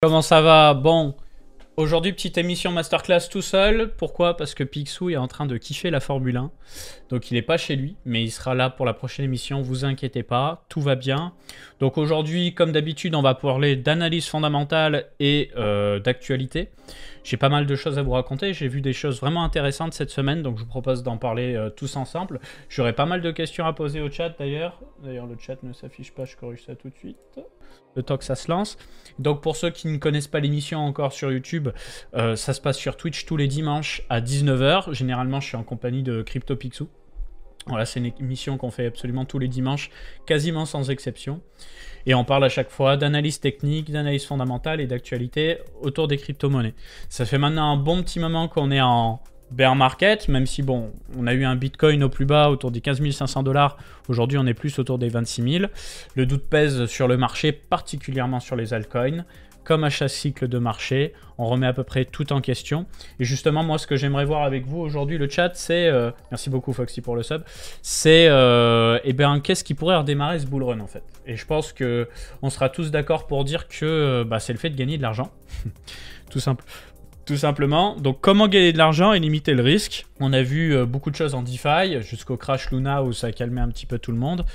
Comment ça va Bon, aujourd'hui petite émission masterclass tout seul. Pourquoi Parce que Picsou est en train de kiffer la Formule 1. Donc il n'est pas chez lui, mais il sera là pour la prochaine émission, vous inquiétez pas, tout va bien. Donc aujourd'hui, comme d'habitude, on va parler d'analyse fondamentale et euh, d'actualité. J'ai pas mal de choses à vous raconter, j'ai vu des choses vraiment intéressantes cette semaine, donc je vous propose d'en parler euh, tous ensemble. J'aurai pas mal de questions à poser au chat d'ailleurs. D'ailleurs le chat ne s'affiche pas, je corrige ça tout de suite le ça se lance. Donc pour ceux qui ne connaissent pas l'émission encore sur YouTube, euh, ça se passe sur Twitch tous les dimanches à 19h. Généralement, je suis en compagnie de crypto CryptoPixou. Voilà, c'est une émission qu'on fait absolument tous les dimanches, quasiment sans exception. Et on parle à chaque fois d'analyse technique, d'analyse fondamentale et d'actualité autour des crypto-monnaies. Ça fait maintenant un bon petit moment qu'on est en bear market, même si bon, on a eu un Bitcoin au plus bas autour des 15 500 dollars, aujourd'hui on est plus autour des 26 000. Le doute pèse sur le marché, particulièrement sur les altcoins. Comme à chaque cycle de marché, on remet à peu près tout en question. Et justement, moi, ce que j'aimerais voir avec vous aujourd'hui, le chat, c'est, euh, merci beaucoup Foxy pour le sub, c'est, euh, eh ben, qu'est-ce qui pourrait redémarrer ce bull run en fait Et je pense que on sera tous d'accord pour dire que euh, bah, c'est le fait de gagner de l'argent, tout simple. Tout simplement. Donc, comment gagner de l'argent et limiter le risque On a vu euh, beaucoup de choses en DeFi, jusqu'au crash Luna où ça a calmé un petit peu tout le monde.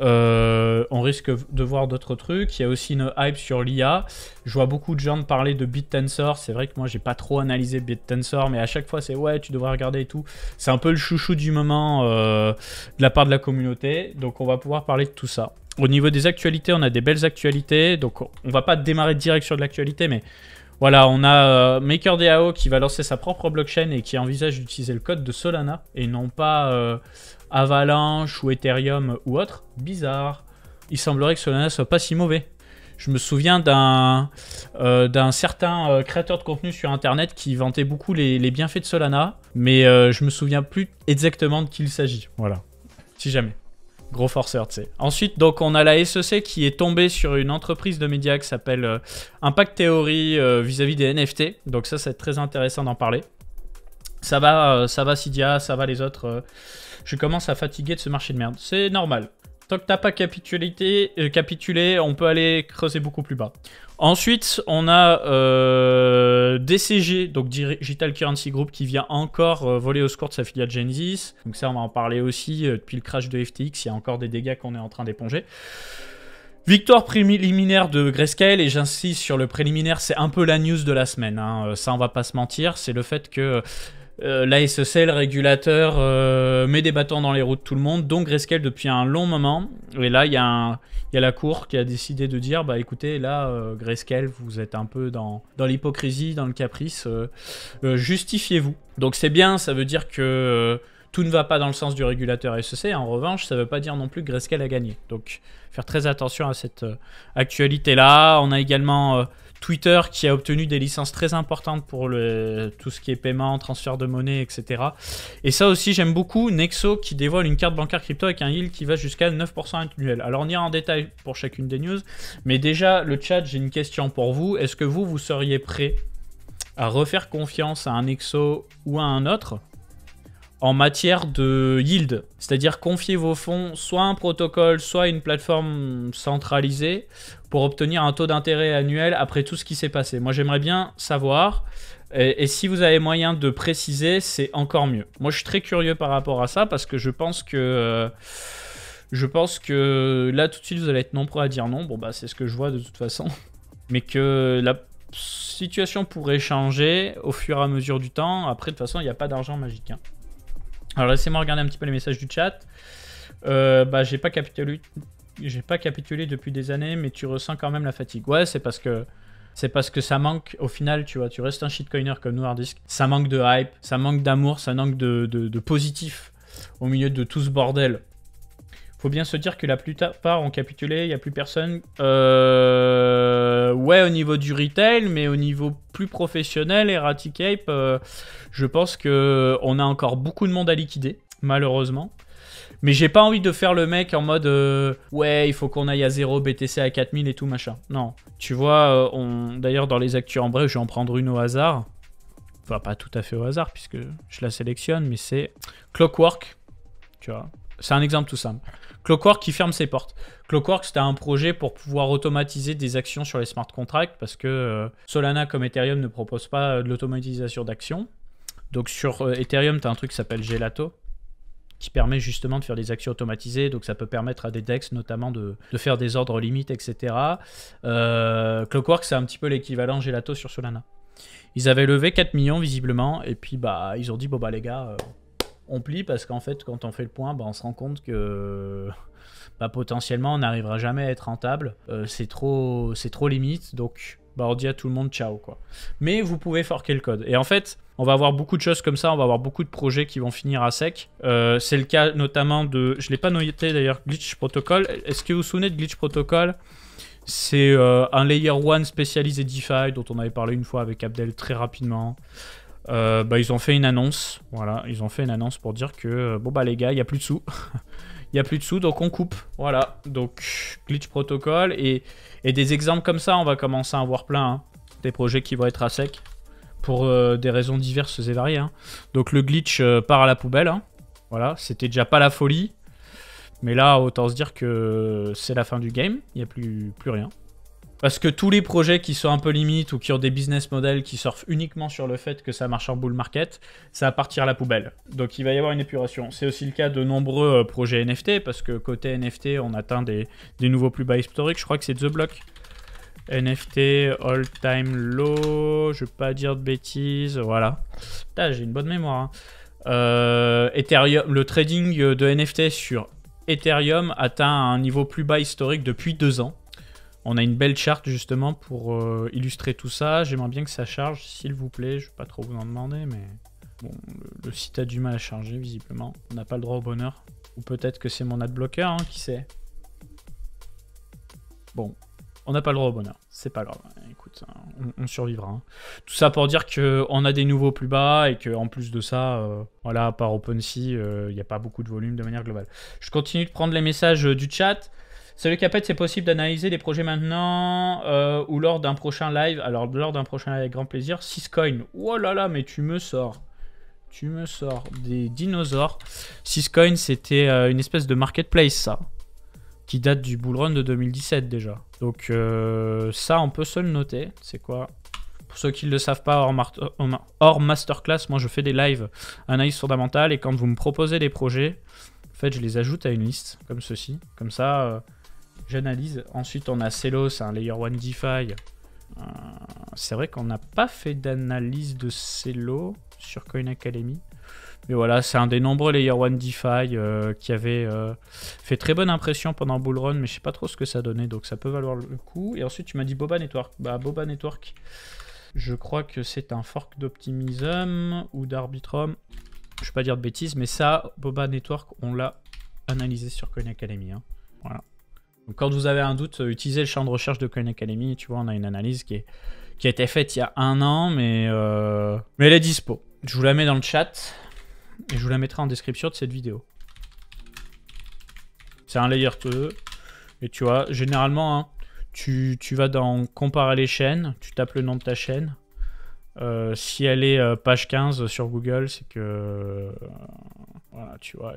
Euh, on risque de voir d'autres trucs. Il y a aussi une hype sur l'IA. Je vois beaucoup de gens parler de BitTensor. C'est vrai que moi, j'ai pas trop analysé BitTensor, mais à chaque fois, c'est ouais, tu devrais regarder et tout. C'est un peu le chouchou du moment euh, de la part de la communauté. Donc, on va pouvoir parler de tout ça. Au niveau des actualités, on a des belles actualités. Donc, on va pas démarrer direct sur de l'actualité, mais voilà, on a euh, MakerDAO qui va lancer sa propre blockchain et qui envisage d'utiliser le code de Solana et non pas euh, Avalanche ou Ethereum ou autre. Bizarre. Il semblerait que Solana soit pas si mauvais. Je me souviens d'un euh, d'un certain créateur de contenu sur internet qui vantait beaucoup les, bienfaits de Solana, mais je me souviens plus exactement de qui il s'agit. Voilà, si jamais. Gros forceur, tu sais. Ensuite, donc, on a la SEC qui est tombée sur une entreprise de médias qui s'appelle euh, Impact Theory euh, vis-à-vis des NFT. Donc ça, c'est très intéressant d'en parler. Ça va, euh, ça va Sidia, ça va les autres. je commence à fatiguer de ce marché de merde. C'est normal. Tant que t'as pas euh, capitulé, on peut aller creuser beaucoup plus bas. Ensuite, on a euh, DCG, donc Digital Currency Group, qui vient encore euh, voler au score de sa filiale Genesis. Donc ça, on va en parler aussi. depuis le crash de FTX, il y a encore des dégâts qu'on est en train d'éponger. Victoire préliminaire de Grayscale, et j'insiste sur le préliminaire, c'est un peu la news de la semaine, hein. ça on va pas se mentir, c'est le fait que euh, la SEC, le régulateur, euh, met des bâtons dans les roues de tout le monde, donc Grayscale depuis un long moment. Et là, il y, a la Cour qui a décidé de dire bah écoutez, là, euh, vous êtes un peu dans, dans l'hypocrisie, dans le caprice, euh, justifiez-vous. Donc c'est bien, ça veut dire que tout ne va pas dans le sens du régulateur SEC. En revanche, ça ne veut pas dire non plus que Grayscale a gagné. Donc, faire très attention à cette actualité-là. On a également Twitter qui a obtenu des licences très importantes pour le, tout ce qui est paiement, transfert de monnaie, etc. Et ça aussi j'aime beaucoup, Nexo qui dévoile une carte bancaire crypto avec un yield qui va jusqu'à 9% annuel. Alors on ira en détail pour chacune des news, mais déjà le chat j'ai une question pour vous, est-ce que vous vous seriez prêt à refaire confiance à un Nexo ou à un autre en matière de yield, c'est-à-dire confier vos fonds soit à un protocole, soit à une plateforme centralisée, obtenir un taux d'intérêt annuel après tout ce qui s'est passé. Moi, j'aimerais bien savoir. Et, si vous avez moyen de préciser, c'est encore mieux. Moi, je suis très curieux par rapport à ça parce que je pense que. Euh, je pense que là, tout de suite, vous allez être nombreux à dire non. Bon, bah, c'est ce que je vois de toute façon. Mais que la situation pourrait changer au fur et à mesure du temps. Après, de toute façon, il n'y a pas d'argent magique. Hein. Alors, laissez-moi regarder un petit peu les messages du chat. Euh, bah, j'ai pas capitalisé, j'ai pas capitulé depuis des années, mais tu ressens quand même la fatigue. Ouais, c'est parce que c'est parce que ça manque, au final, tu vois, tu restes un shitcoiner comme nous, Hardisk, ça manque de hype, ça manque d'amour, ça manque de, positif au milieu de tout ce bordel. Faut bien se dire que la plupart ont capitulé, il n'y a plus personne. Euh, ouais, au niveau du retail, mais au niveau plus professionnel, et Ape, euh, je pense que on a encore beaucoup de monde à liquider, malheureusement. Mais j'ai pas envie de faire le mec en mode euh, ouais, il faut qu'on aille à zéro, BTC à 4000 et tout machin. Non, tu vois, euh, d'ailleurs dans les actus en bref, je vais en prendre une au hasard. Enfin, pas tout à fait au hasard puisque je la sélectionne, mais c'est Clockwork. Tu vois, c'est un exemple tout simple. Clockwork qui ferme ses portes. Clockwork, c'était un projet pour pouvoir automatiser des actions sur les smart contracts parce que euh, Solana comme Ethereum ne propose pas de l'automatisation d'actions. Donc sur Ethereum, tu un truc qui s'appelle Gelato, qui permet justement de faire des actions automatisées. Donc ça peut permettre à des DEX notamment de, faire des ordres limites, etc. Euh, Clockwork, c'est un petit peu l'équivalent Gelato sur Solana. Ils avaient levé 4 millions visiblement, et puis bah ils ont dit bon bah les gars, euh, on plie parce qu'en fait quand on fait le point, bah, on se rend compte que bah, potentiellement on n'arrivera jamais à être rentable. Euh, c'est trop, c'est trop limite, donc bah on dit à tout le monde ciao quoi. Mais vous pouvez forquer le code. Et en fait, on va avoir beaucoup de choses comme ça, on va avoir beaucoup de projets qui vont finir à sec. Euh, c'est le cas notamment de, je ne l'ai pas noté d'ailleurs, Glitch Protocol. Est-ce que vous vous souvenez de Glitch Protocol C'est euh, un layer 1 spécialisé DeFi dont on avait parlé une fois avec Abdel très rapidement. Euh, bah, ils ont fait une annonce, voilà, ils ont fait une annonce pour dire que bon bah les gars, il n'y a plus de sous. il n'y a plus de sous, donc on coupe. Voilà, donc glitch protocole et, des exemples comme ça, on va commencer à en voir plein. Hein. Des projets qui vont être à sec pour euh, des raisons diverses et variées. Hein. Donc le glitch euh, part à la poubelle. Hein. Voilà, c'était déjà pas la folie. Mais là, autant se dire que c'est la fin du game, il n'y a plus, plus rien. Parce que tous les projets qui sont un peu limites ou qui ont des business models qui surfent uniquement sur le fait que ça marche en bull market, ça va partir à la poubelle. Donc il va y avoir une épuration. C'est aussi le cas de nombreux euh, projets NFT, parce que côté NFT, on atteint des, nouveaux plus bas historiques. Je crois que c'est The Block. NFT, all time low, je vais pas dire de bêtises, voilà. Putain, j'ai une bonne mémoire. Hein. Euh, le trading de NFT sur Ethereum atteint un niveau plus bas historique depuis deux ans. On a une belle charte justement pour euh, illustrer tout ça. J'aimerais bien que ça charge, s'il vous plaît. Je ne vais pas trop vous en demander, mais bon, le, site a du mal à charger visiblement. On n'a pas le droit au bonheur. Ou peut-être que c'est mon adblocker, hein, qui sait. Bon, on n'a pas le droit au bonheur. C'est pas grave. Écoute, hein, on, survivra. Hein. Tout ça pour dire qu'on a des nouveaux plus bas et qu'en plus de ça, euh, voilà, par OpenSea, euh, il n'y a pas beaucoup de volume de manière globale. Je continue de prendre les messages du chat. Salut Capet, c'est possible d'analyser des projets maintenant euh, ou lors d'un prochain live Alors, lors d'un prochain live, avec grand plaisir. 6 coins. Oh là là, mais tu me sors. Tu me sors des dinosaures. 6 c'était euh, une espèce de marketplace, ça. Qui date du bull run de 2017 déjà. Donc, euh, ça, on peut se le noter. C'est quoi pour ceux qui ne le savent pas, hors, hors, masterclass, moi je fais des lives analyse fondamentale et quand vous me proposez des projets, en fait je les ajoute à une liste comme ceci. Comme ça, J'analyse. Ensuite, on a c'est un layer 1 DeFi. Euh, c'est vrai qu'on n'a pas fait d'analyse de Cello sur Coin Academy. Mais voilà, c'est un des nombreux Layer 1 DeFi euh, qui avait euh, fait très bonne impression pendant Bull Run, mais je sais pas trop ce que ça donnait, donc ça peut valoir le coup. Et ensuite, tu m'as dit Boba Network. Bah, Boba Network, je crois que c'est un fork d'Optimism ou d'Arbitrum. Je vais pas dire de bêtises, mais ça, Boba Network, on l'a analysé sur Coin Academy. Hein. Voilà quand vous avez un doute, euh, utilisez le champ de recherche de Coin Academy. Tu vois, on a une analyse qui, qui a été faite il y a un an, mais, euh, mais elle est dispo. Je vous la mets dans le chat et je vous la mettrai en description de cette vidéo. C'est un layer 2. Et tu vois, généralement, hein, tu, vas dans comparer les chaînes, tu tapes le nom de ta chaîne. Euh, si elle est page 15 sur Google, c'est que. voilà, tu vois.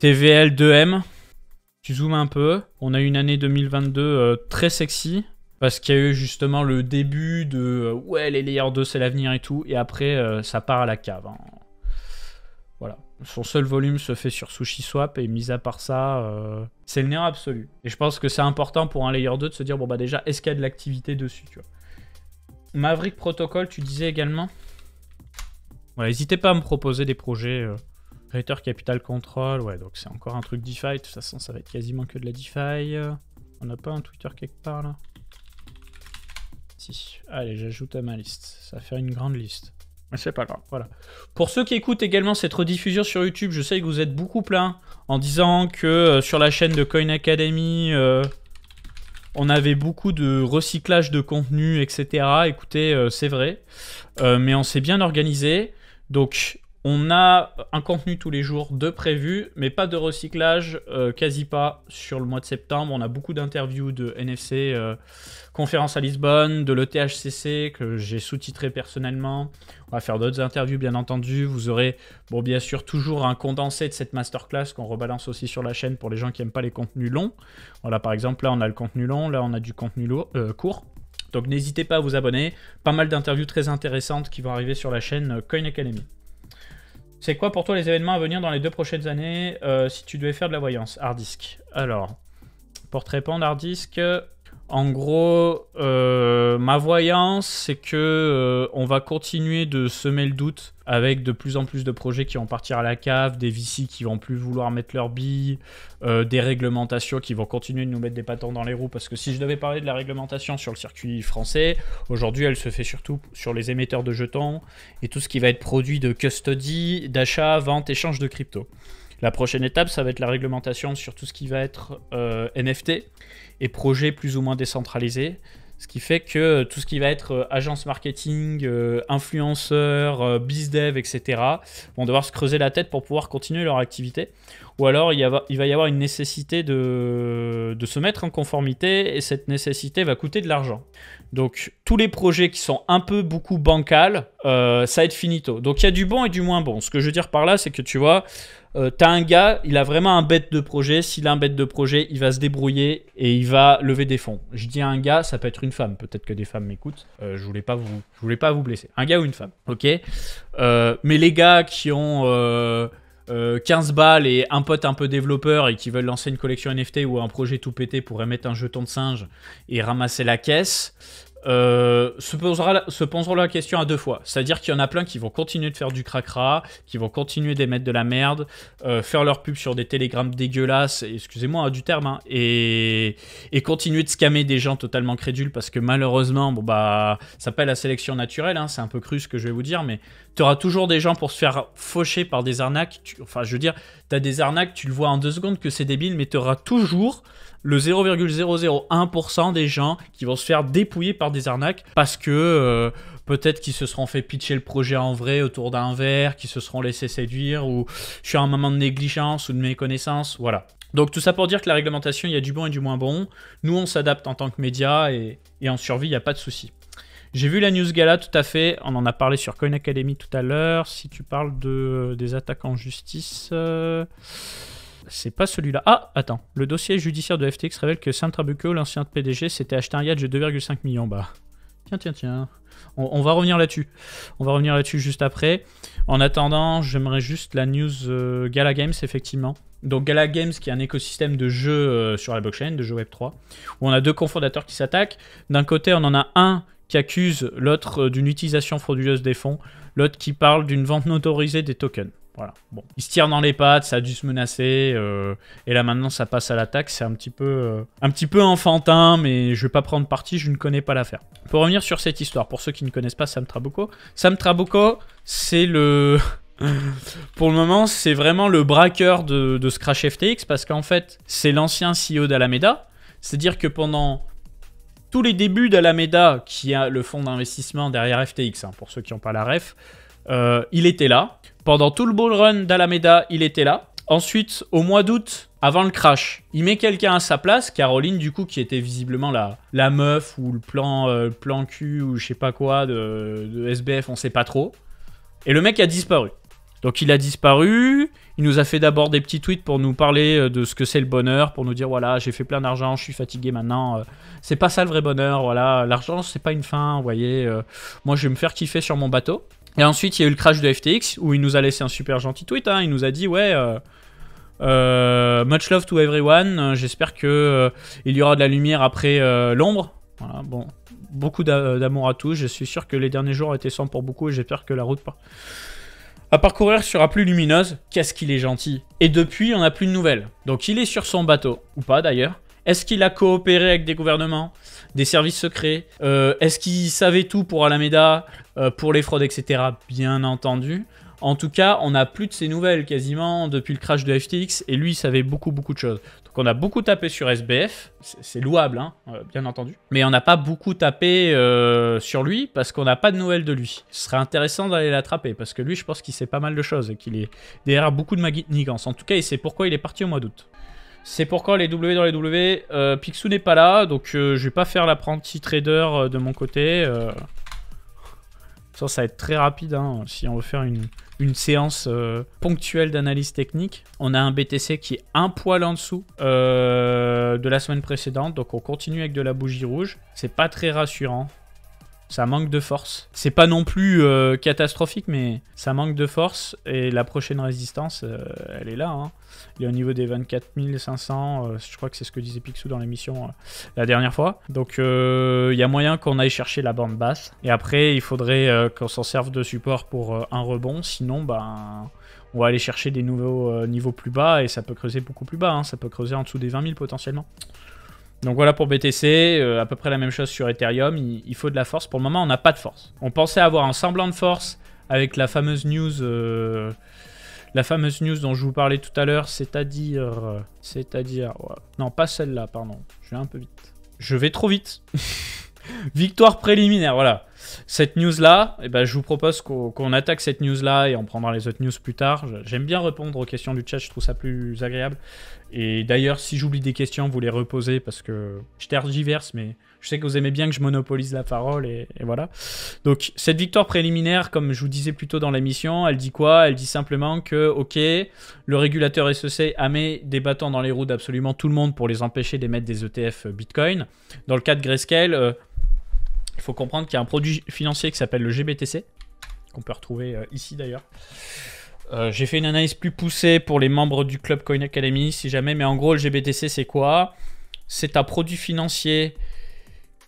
TVL2M, tu zoomes un peu, on a une année 2022 euh, très sexy, parce qu'il y a eu justement le début de euh, ouais, les layers 2 c'est l'avenir et tout, et après euh, ça part à la cave. Hein. Voilà. Son seul volume se fait sur SushiSwap, et mis à part ça, c'est le néant absolu. Et je pense que c'est important pour un layer 2 de se dire bon bah déjà, est-ce qu'il y a de l'activité dessus, tu vois. Maverick Protocol, tu disais également Voilà, n'hésitez pas à me proposer des projets. Capital Control, ouais, donc c'est encore un truc DeFi. De toute façon, ça va être quasiment que de la DeFi. On n'a pas un Twitter quelque part là Si. Allez, j'ajoute à ma liste. Ça va faire une grande liste. Mais c'est pas grave, voilà. Pour ceux qui écoutent également cette rediffusion sur YouTube, je sais que vous êtes beaucoup plein en disant que euh, sur la chaîne de Coin Academy, euh, on avait beaucoup de recyclage de contenu, etc. Écoutez, euh, c'est vrai. mais on s'est bien organisé. Donc, on a un contenu tous les jours de prévu, mais pas de recyclage, euh, quasi pas sur le mois de septembre. On a beaucoup d'interviews de NFC, euh, conférences à Lisbonne, de l'ETHCC que j'ai sous-titré personnellement. On va faire d'autres interviews, bien entendu. Vous aurez, bon, bien sûr, toujours un condensé de cette masterclass qu'on rebalance aussi sur la chaîne pour les gens qui n'aiment pas les contenus longs. Voilà, par exemple, là, on a le contenu long, là, on a du contenu euh, court. Donc, n'hésitez pas à vous abonner. Pas mal d'interviews très intéressantes qui vont arriver sur la chaîne Coin Academy. C'est quoi pour toi les événements à venir dans les deux prochaines années euh, si tu devais faire de la voyance Hard disk. Alors, portrait répondre, hard disk, en gros, euh, ma voyance, c'est que euh, on va continuer de semer le doute avec de plus en plus de projets qui vont partir à la cave, des VC qui vont plus vouloir mettre leurs billes, euh, des réglementations qui vont continuer de nous mettre des patins dans les roues. Parce que si je devais parler de la réglementation sur le circuit français, aujourd'hui, elle se fait surtout sur les émetteurs de jetons et tout ce qui va être produit de custody, d'achat, vente, échange de crypto. La prochaine étape, ça va être la réglementation sur tout ce qui va être NFT et projets plus ou moins décentralisés. Ce qui fait que tout ce qui va être euh, agence marketing, euh, influenceurs, euh, dev, etc., vont devoir se creuser la tête pour pouvoir continuer leur activité ou alors il, y il va y avoir une nécessité de, se mettre en conformité, et cette nécessité va coûter de l'argent. Donc tous les projets qui sont un peu beaucoup bancals, euh, ça va être finito. Donc il y a du bon et du moins bon. Ce que je veux dire par là, c'est que tu vois, tu euh, t'as un gars, il a vraiment un bête de projet. S'il a un bête de projet, il va se débrouiller et il va lever des fonds. Je dis un gars, ça peut être une femme. Peut-être que des femmes m'écoutent. Euh, je voulais pas vous, je voulais pas vous blesser. Un gars ou une femme, ok. mais les gars qui ont 15 euh, balles et un pote un peu développeur et qui veulent lancer une collection NFT ou un projet tout pété pourrait mettre un jeton de singe et ramasser la caisse, euh, se, posera, poseront la question à deux fois. C'est-à-dire qu'il y en a plein qui vont continuer de faire du cracra, qui vont continuer d'émettre de la merde, euh, faire leur pub sur des télégrammes dégueulasses, excusez-moi hein, du terme, hein, et, continuer de scammer des gens totalement crédules parce que malheureusement, bon bah, ça s'appelle la sélection naturelle, hein, c'est un peu cru ce que je vais vous dire, mais tu auras toujours des gens pour se faire faucher par des arnaques. enfin, je veux dire, tu as des arnaques, tu le vois en deux secondes que c'est débile, mais tu auras toujours le 0,001% des gens qui vont se faire dépouiller par des arnaques parce que euh, peut-être qu'ils se seront fait pitcher le projet en vrai autour d'un verre, qu'ils se seront laissés séduire ou je sur un moment de négligence ou de méconnaissance, voilà. Donc tout ça pour dire que la réglementation, il y a du bon et du moins bon. Nous, on s'adapte en tant que média et, en survie, il n'y a pas de souci. J'ai vu la news gala tout à fait, on en a parlé sur Coin Academy tout à l'heure. Si tu parles de, des attaques en justice... Euh, c'est pas celui-là. Ah, attends. Le dossier judiciaire de FTX révèle que Sam trabucco l'ancien PDG, s'était acheté un yacht de 2,5 millions. Bah, tiens, tiens, tiens. On, va revenir là-dessus. On va revenir là-dessus juste après. En attendant, j'aimerais juste la news euh, Gala Games, effectivement. Donc Gala Games, qui est un écosystème de jeux euh, sur la blockchain, de jeux Web3, où on a deux cofondateurs qui s'attaquent. D'un côté, on en a un qui accuse l'autre euh, d'une utilisation frauduleuse des fonds, l'autre qui parle d'une vente non autorisée des tokens. Voilà. Bon, il se tire dans les pattes, ça a dû se menacer. Euh, et là maintenant, ça passe à l'attaque. C'est un petit peu, euh, un petit peu enfantin, mais je vais pas prendre parti. Je ne connais pas l'affaire. Pour revenir sur cette histoire, pour ceux qui ne connaissent pas Sam Trabuco, Sam Trabuco, c'est le, pour le moment, c'est vraiment le braqueur de, Scratch FTX parce qu'en fait, c'est l'ancien CEO d'Alameda. C'est-à-dire que pendant tous les débuts d'Alameda, qui a le fonds d'investissement derrière FTX, hein, pour ceux qui n'ont pas la ref, euh, il était là. Pendant tout le ball run d'Alameda, il était là. Ensuite, au mois d'août, avant le crash, il met quelqu'un à sa place, Caroline du coup qui était visiblement la, la meuf ou le plan, euh, plan cul ou je sais pas quoi de, de SBF, on sait pas trop. Et le mec a disparu. Donc il a disparu, il nous a fait d'abord des petits tweets pour nous parler euh, de ce que c'est le bonheur, pour nous dire voilà, j'ai fait plein d'argent, je suis fatigué maintenant, euh, c'est pas ça le vrai bonheur, voilà, l'argent c'est pas une fin, vous voyez, moi je vais me faire kiffer sur mon bateau. Et ensuite, il y a eu le crash de FTX où il nous a laissé un super gentil tweet. Hein. Il nous a dit Ouais, euh, euh, much love to everyone. Euh, j'espère que il y aura de la lumière après l'ombre. Voilà, bon, beaucoup d'amour à tous. Je suis sûr que les derniers jours ont été sans pour beaucoup et j'espère que la route à parcourir sera plus lumineuse. Qu'est-ce qu'il est gentil. Et depuis, on n'a plus de nouvelles. Donc, il est sur son bateau, ou pas d'ailleurs. Est-ce qu'il a coopéré avec des gouvernements, des services secrets euh, Est-ce qu'il savait tout pour Alameda, euh, pour les fraudes, etc. Bien entendu. En tout cas, on n'a plus de ses nouvelles quasiment depuis le crash de FTX et lui, il savait beaucoup, beaucoup de choses. Donc on a beaucoup tapé sur SBF, c'est louable, hein, euh, bien entendu. Mais on n'a pas beaucoup tapé sur lui parce qu'on n'a pas de nouvelles de lui. Ce serait intéressant d'aller l'attraper parce que lui, je pense qu'il sait pas mal de choses et qu'il est derrière beaucoup de magnificances. En tout cas, il sait pourquoi il est parti au mois d'août. C'est pourquoi les W dans les W. Euh, Picsou n'est pas là, donc euh, je vais pas faire l'apprenti trader euh, de mon côté. Ça, ça va être très rapide hein, si on veut faire une, séance ponctuelle d'analyse technique. On a un BTC qui est un poil en dessous de la semaine précédente, donc on continue avec de la bougie rouge. C'est pas très rassurant ça manque de force. C'est pas non plus euh, catastrophique, mais ça manque de force. Et la prochaine résistance, euh, elle est là. Il hein. est au niveau des 24 500. Euh, je crois que c'est ce que disait Picsou dans l'émission la dernière fois. Donc il y a moyen qu'on aille chercher la bande basse. Et après, il faudrait qu'on s'en serve de support pour un rebond. Sinon, ben on va aller chercher des nouveaux niveaux plus bas et ça peut creuser beaucoup plus bas. Hein. Ça peut creuser en dessous des 20 000 potentiellement. Donc voilà pour BTC, euh, à peu près la même chose sur Ethereum, il, faut de la force. Pour le moment, on n'a pas de force. On pensait avoir un semblant de force avec la fameuse news, euh, la fameuse news dont je vous parlais tout à l'heure, c'est-à-dire, euh, c'est-à-dire, non pas celle-là, pardon, je vais un peu vite. Je vais trop vite. Victoire préliminaire, voilà. Cette news-là, eh ben, je vous propose qu'on attaque cette news-là et on prendra les autres news plus tard. J'aime bien répondre aux questions du chat, je trouve ça plus agréable. Et d'ailleurs, si j'oublie des questions, vous les reposez parce que je tergiverse, mais je sais que vous aimez bien que je monopolise la parole et, et voilà. Donc, cette victoire préliminaire, comme je vous disais plus tôt dans l'émission, elle dit quoi Elle dit simplement que, ok, le régulateur SEC a mis des bâtons dans les roues d'absolument tout le monde pour les empêcher d'émettre des ETF euh, Bitcoin. Dans le cas de Grayscale, euh, il faut comprendre qu'il y a un produit financier qui s'appelle le GBTC, qu'on peut retrouver euh, ici d'ailleurs. Euh, j'ai fait une analyse plus poussée pour les membres du club Coin Academy, si jamais. Mais en gros, le GBTC, c'est quoi C'est un produit financier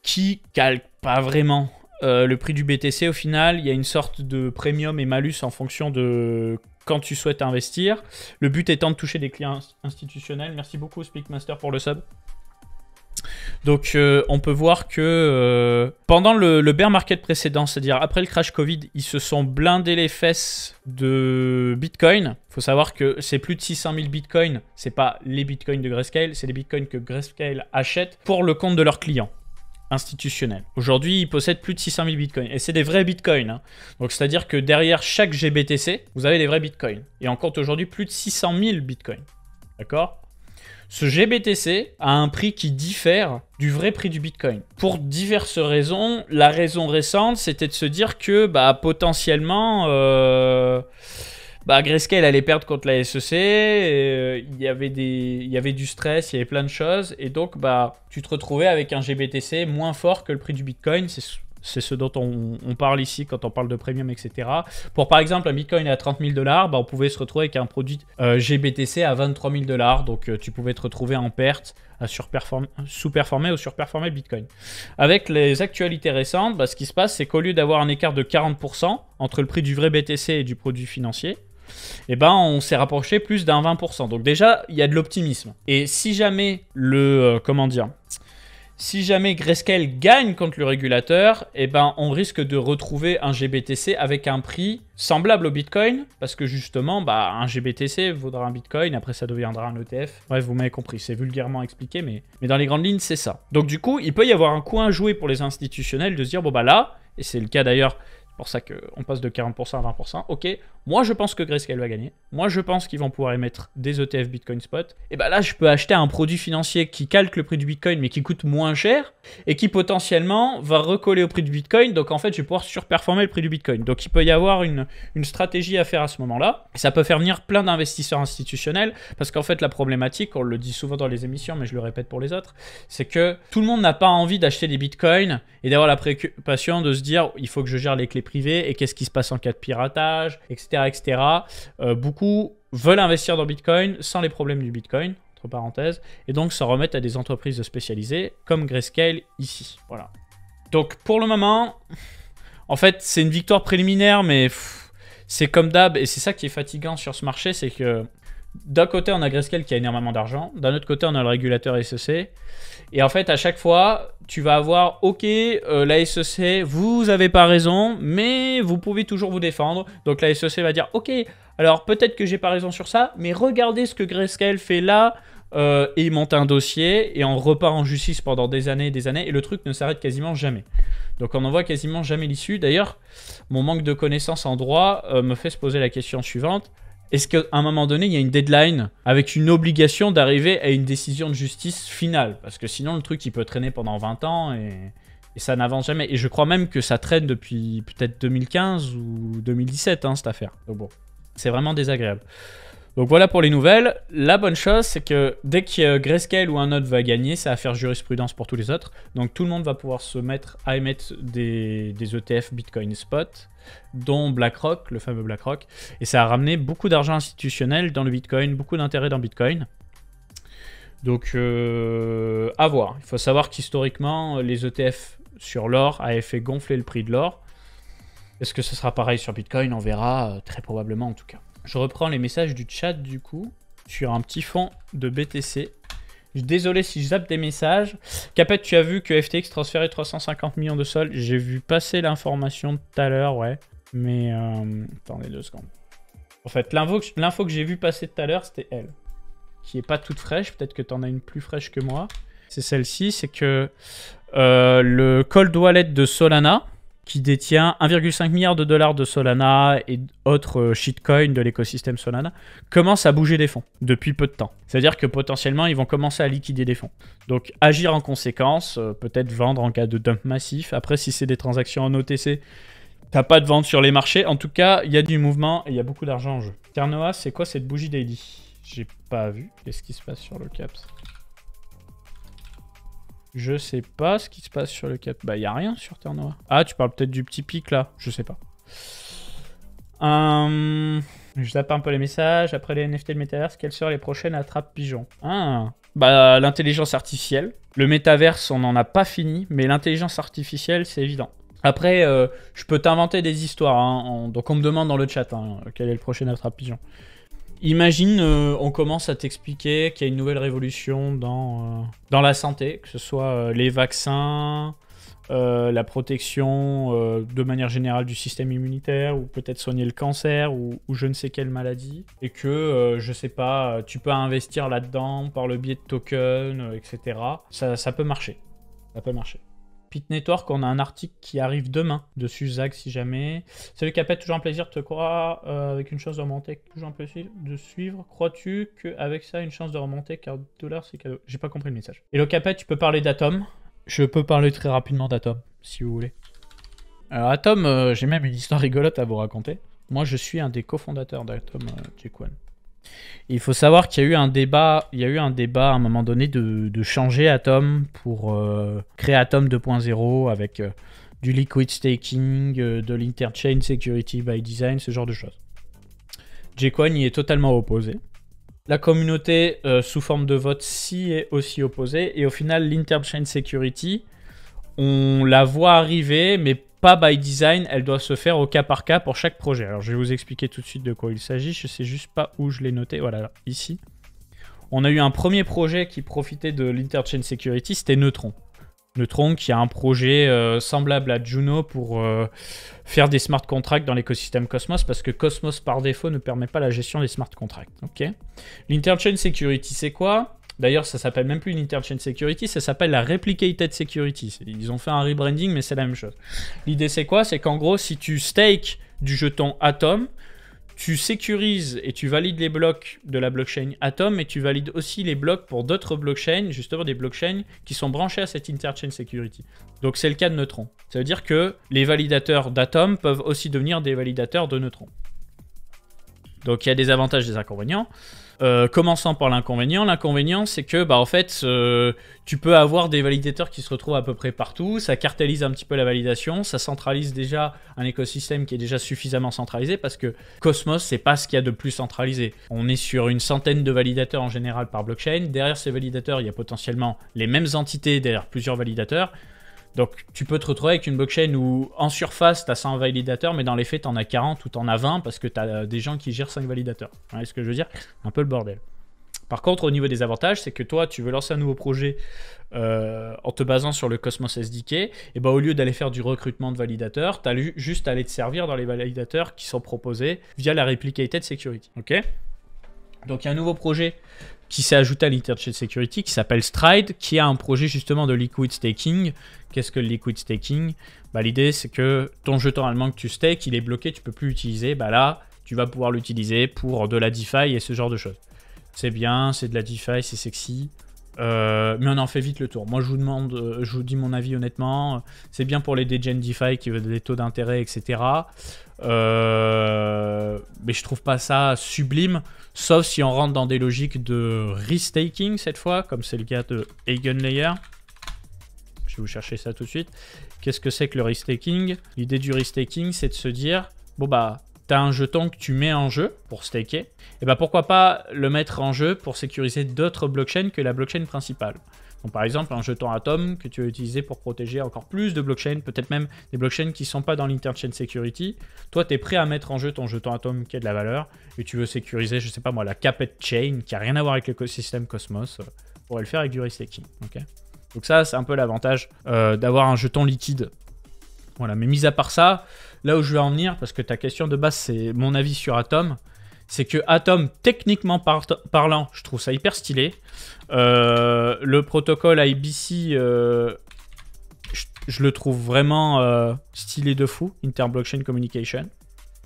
qui calque pas vraiment euh, le prix du BTC. Au final, il y a une sorte de premium et malus en fonction de quand tu souhaites investir. Le but étant de toucher des clients institutionnels. Merci beaucoup, Speakmaster, pour le sub. Donc euh, on peut voir que euh, pendant le, bear market précédent, c'est-à-dire après le crash Covid, ils se sont blindés les fesses de Bitcoin. Faut savoir que c'est plus de 600 000 Bitcoins. C'est pas les Bitcoins de Grayscale, c'est les Bitcoins que Grayscale achète pour le compte de leurs clients institutionnels. Aujourd'hui, ils possèdent plus de 600 000 bitcoins. Et c'est des vrais bitcoins. Hein. Donc, c'est-à-dire que derrière chaque GBTC, vous avez des vrais bitcoins. Et on compte aujourd'hui plus de 600 000 bitcoins. D'accord ce GBTC a un prix qui diffère du vrai prix du Bitcoin. Pour diverses raisons, la raison récente, c'était de se dire que bah, potentiellement, euh, bah, Grayscale allait perdre contre la SEC, euh, il, y avait il y avait du stress, il y avait plein de choses, et donc bah, tu te retrouvais avec un GBTC moins fort que le prix du Bitcoin, c'est c'est ce dont on, parle ici quand on parle de premium, etc. Pour par exemple un Bitcoin à 30 000 dollars, bah, on pouvait se retrouver avec un produit euh, GBTC à 23 000 dollars, donc euh, tu pouvais te retrouver en perte à euh, sous-performer ou surperformer Bitcoin. Avec les actualités récentes, bah, ce qui se passe, c'est qu'au lieu d'avoir un écart de 40% entre le prix du vrai BTC et du produit financier, eh ben, on s'est rapproché plus d'un 20%. Donc déjà, il y a de l'optimisme. Et si jamais le... comment dire si jamais Grayscale gagne contre le régulateur, eh ben, on risque de retrouver un GBTC avec un prix semblable au Bitcoin, parce que justement, bah, un GBTC vaudra un Bitcoin, après ça deviendra un ETF. Bref, vous m'avez compris, c'est vulgairement expliqué, mais, mais dans les grandes lignes, c'est ça. Donc du coup, il peut y avoir un coin à jouer pour les institutionnels de se dire, bon bah là, et c'est le cas d'ailleurs, c'est pour ça qu'on passe de 40% à 20%, ok, moi, je pense que Grayscale va gagner. Moi, je pense qu'ils vont pouvoir émettre des ETF Bitcoin Spot. Et ben là, je peux acheter un produit financier qui calque le prix du Bitcoin, mais qui coûte moins cher et qui potentiellement va recoller au prix du Bitcoin. Donc en fait, je vais pouvoir surperformer le prix du Bitcoin. Donc il peut y avoir une, une stratégie à faire à ce moment-là. Et ça peut faire venir plein d'investisseurs institutionnels parce qu'en fait, la problématique, on le dit souvent dans les émissions, mais je le répète pour les autres, c'est que tout le monde n'a pas envie d'acheter des Bitcoins et d'avoir la préoccupation de se dire il faut que je gère les clés privées et qu'est-ce qui se passe en cas de piratage, etc etc. Euh, beaucoup veulent investir dans Bitcoin sans les problèmes du Bitcoin, entre parenthèses, et donc se remettent à des entreprises spécialisées comme Grayscale ici. Voilà. Donc pour le moment, en fait, c'est une victoire préliminaire, mais c'est comme d'hab, et c'est ça qui est fatigant sur ce marché, c'est que d'un côté, on a Grayscale qui a énormément d'argent, d'un autre côté, on a le régulateur SEC, et en fait, à chaque fois, tu vas avoir, ok, euh, la SEC, vous avez pas raison, mais vous pouvez toujours vous défendre. Donc la SEC va dire, ok, alors peut-être que j'ai pas raison sur ça, mais regardez ce que Grayscale fait là. Euh, et il monte un dossier et on repart en justice pendant des années et des années et le truc ne s'arrête quasiment jamais. Donc on n'en voit quasiment jamais l'issue. D'ailleurs, mon manque de connaissances en droit euh, me fait se poser la question suivante. Est-ce qu'à un moment donné, il y a une deadline avec une obligation d'arriver à une décision de justice finale Parce que sinon, le truc, il peut traîner pendant 20 ans et, ça n'avance jamais. Et je crois même que ça traîne depuis peut-être 2015 ou 2017, hein, cette affaire. Donc bon, c'est vraiment désagréable. Donc voilà pour les nouvelles. La bonne chose, c'est que dès que Grayscale ou un autre va gagner, ça va faire jurisprudence pour tous les autres. Donc tout le monde va pouvoir se mettre à émettre des, ETF e Bitcoin Spot, dont BlackRock, le fameux BlackRock. Et ça a ramené beaucoup d'argent institutionnel dans le Bitcoin, beaucoup d'intérêt dans Bitcoin. Donc euh, à voir. Il faut savoir qu'historiquement, les ETF sur l'or avaient fait gonfler le prix de l'or. Est-ce que ce sera pareil sur Bitcoin On verra, euh, très probablement en tout cas. Je reprends les messages du chat du coup sur un petit fond de BTC. Désolé si je zappe des messages. Capet, tu as vu que FTX transférait 350 millions de sols. J'ai vu passer l'information tout à l'heure, ouais. Mais euh, attendez deux secondes. En fait, l'info que j'ai vu passer tout à l'heure, c'était elle. Qui est pas toute fraîche. Peut-être que tu en as une plus fraîche que moi. C'est celle-ci. C'est que euh, le cold wallet de Solana, qui détient 1,5 milliard de dollars de Solana et autres euh, shitcoins de l'écosystème Solana, commence à bouger des fonds depuis peu de temps. C'est-à-dire que potentiellement, ils vont commencer à liquider des fonds. Donc agir en conséquence, euh, peut-être vendre en cas de dump massif. Après, si c'est des transactions en OTC, t'as pas de vente sur les marchés. En tout cas, il y a du mouvement et il y a beaucoup d'argent en jeu. Ternoa, c'est quoi cette bougie daily J'ai pas vu. Qu'est-ce qui se passe sur le CAPS je sais pas ce qui se passe sur le cap. Bah, y a rien sur Terre Noire. Ah, tu parles peut-être du petit pic là. Je sais pas. Euh, je tape un peu les messages. Après les NFT de métaverse, quelles seront les prochaines attrapes pigeons ah. Bah, l'intelligence artificielle. Le métaverse, on n'en a pas fini, mais l'intelligence artificielle, c'est évident. Après, euh, je peux t'inventer des histoires. Hein, donc, on me demande dans le chat hein, quel est le prochain attrape-pigeon. Imagine, euh, on commence à t'expliquer qu'il y a une nouvelle révolution dans, euh, dans la santé, que ce soit euh, les vaccins, la protection de manière générale du système immunitaire, ou peut-être soigner le cancer, ou, je ne sais quelle maladie, et que, je ne sais pas, tu peux investir là-dedans par le biais de tokens, etc. ça peut marcher. Ça peut marcher. Network, on a un article qui arrive demain dessus, Zach, si jamais. Salut Capet, toujours un plaisir, te croire. Euh, avec une chance de remonter, toujours un plaisir de suivre. Crois-tu qu'avec ça, une chance de remonter, car dollar c'est cadeau J'ai pas compris le message. Et le capet, tu peux parler d'Atom. Je peux parler très rapidement d'Atom, si vous voulez. Alors, Atom, euh, j'ai même une histoire rigolote à vous raconter. Moi, je suis un des cofondateurs d'Atom euh, il faut savoir qu'il y a eu un débat, il y a eu un débat à un moment donné de, changer Atom pour euh, créer Atom 2.0 avec euh, du liquid staking, euh, de l'interchain security by design, ce genre de choses. Jcoin y est totalement opposé. La communauté sous forme de vote si est aussi opposée et au final l'interchain security, on la voit arriver mais pas by design, elle doit se faire au cas par cas pour chaque projet. Alors je vais vous expliquer tout de suite de quoi il s'agit, je sais juste pas où je l'ai noté, voilà, ici. On a eu un premier projet qui profitait de l'Interchain Security, c'était Neutron. Neutron qui a un projet euh, semblable à Juno pour euh, faire des smart contracts dans l'écosystème Cosmos parce que Cosmos par défaut ne permet pas la gestion des smart contracts. Ok. L'Interchain Security c'est quoi D'ailleurs, ça s'appelle même plus une interchain security, ça s'appelle la replicated security. Ils ont fait un rebranding, mais c'est la même chose. L'idée, c'est quoi C'est qu'en gros, si tu stake du jeton Atom, tu sécurises et tu valides les blocs de la blockchain Atom et tu valides aussi les blocs pour d'autres blockchains, justement des blockchains qui sont branchés à cette interchain security. Donc c'est le cas de Neutron. Ça veut dire que les validateurs d'Atom peuvent aussi devenir des validateurs de Neutron. Donc il y a des avantages, des inconvénients. Commençons euh, commençant par l'inconvénient, l'inconvénient c'est que bah en fait euh, tu peux avoir des validateurs qui se retrouvent à peu près partout, ça cartélise un petit peu la validation, ça centralise déjà un écosystème qui est déjà suffisamment centralisé parce que Cosmos c'est pas ce qu'il y a de plus centralisé. On est sur une centaine de validateurs en général par blockchain, derrière ces validateurs il y a potentiellement les mêmes entités derrière plusieurs validateurs. Donc tu peux te retrouver avec une blockchain où en surface tu as 100 validateurs, mais dans les faits tu en as 40 ou tu en as 20 parce que tu as euh, des gens qui gèrent 5 validateurs. Vous voyez ce que je veux dire Un peu le bordel. Par contre, au niveau des avantages, c'est que toi, tu veux lancer un nouveau projet euh, en te basant sur le Cosmos SDK. Et ben, au lieu d'aller faire du recrutement de validateurs, tu as juste à aller te servir dans les validateurs qui sont proposés via la Replicated Security. Ok Donc, il y a un nouveau projet qui s'est ajouté à de Security, qui s'appelle Stride, qui a un projet justement de liquid staking. Qu'est-ce que le liquid staking bah, L'idée, c'est que ton jeton allemand que tu stakes, il est bloqué, tu ne peux plus l'utiliser. Bah, là, tu vas pouvoir l'utiliser pour de la DeFi et ce genre de choses. C'est bien, c'est de la DeFi, c'est sexy. Euh, mais on en fait vite le tour. Moi, je vous demande, euh, je vous dis mon avis honnêtement. C'est bien pour les DeGen DeFi qui veulent des taux d'intérêt, etc. Euh, mais je trouve pas ça sublime, sauf si on rentre dans des logiques de restaking cette fois, comme c'est le cas de Eigenlayer. Je vais vous chercher ça tout de suite. Qu'est-ce que c'est que le restaking L'idée du restaking, c'est de se dire, bon bah, t'as un jeton que tu mets en jeu pour staker, et bah pourquoi pas le mettre en jeu pour sécuriser d'autres blockchains que la blockchain principale par exemple, un jeton Atom que tu vas utiliser pour protéger encore plus de blockchains, peut-être même des blockchains qui ne sont pas dans l'interchain security. Toi, tu es prêt à mettre en jeu ton jeton Atom qui a de la valeur et tu veux sécuriser, je sais pas moi, la Capet Chain qui a rien à voir avec l'écosystème Cosmos. Euh, On le faire avec du restaking. Donc, ça, c'est un peu l'avantage euh, d'avoir un jeton liquide. Voilà, mais mis à part ça, là où je veux en venir, parce que ta question de base, c'est mon avis sur Atom c'est que Atom, techniquement parlant, je trouve ça hyper stylé. Euh, le protocole IBC, euh, je, le trouve vraiment euh, stylé de fou, Inter-Blockchain Communication.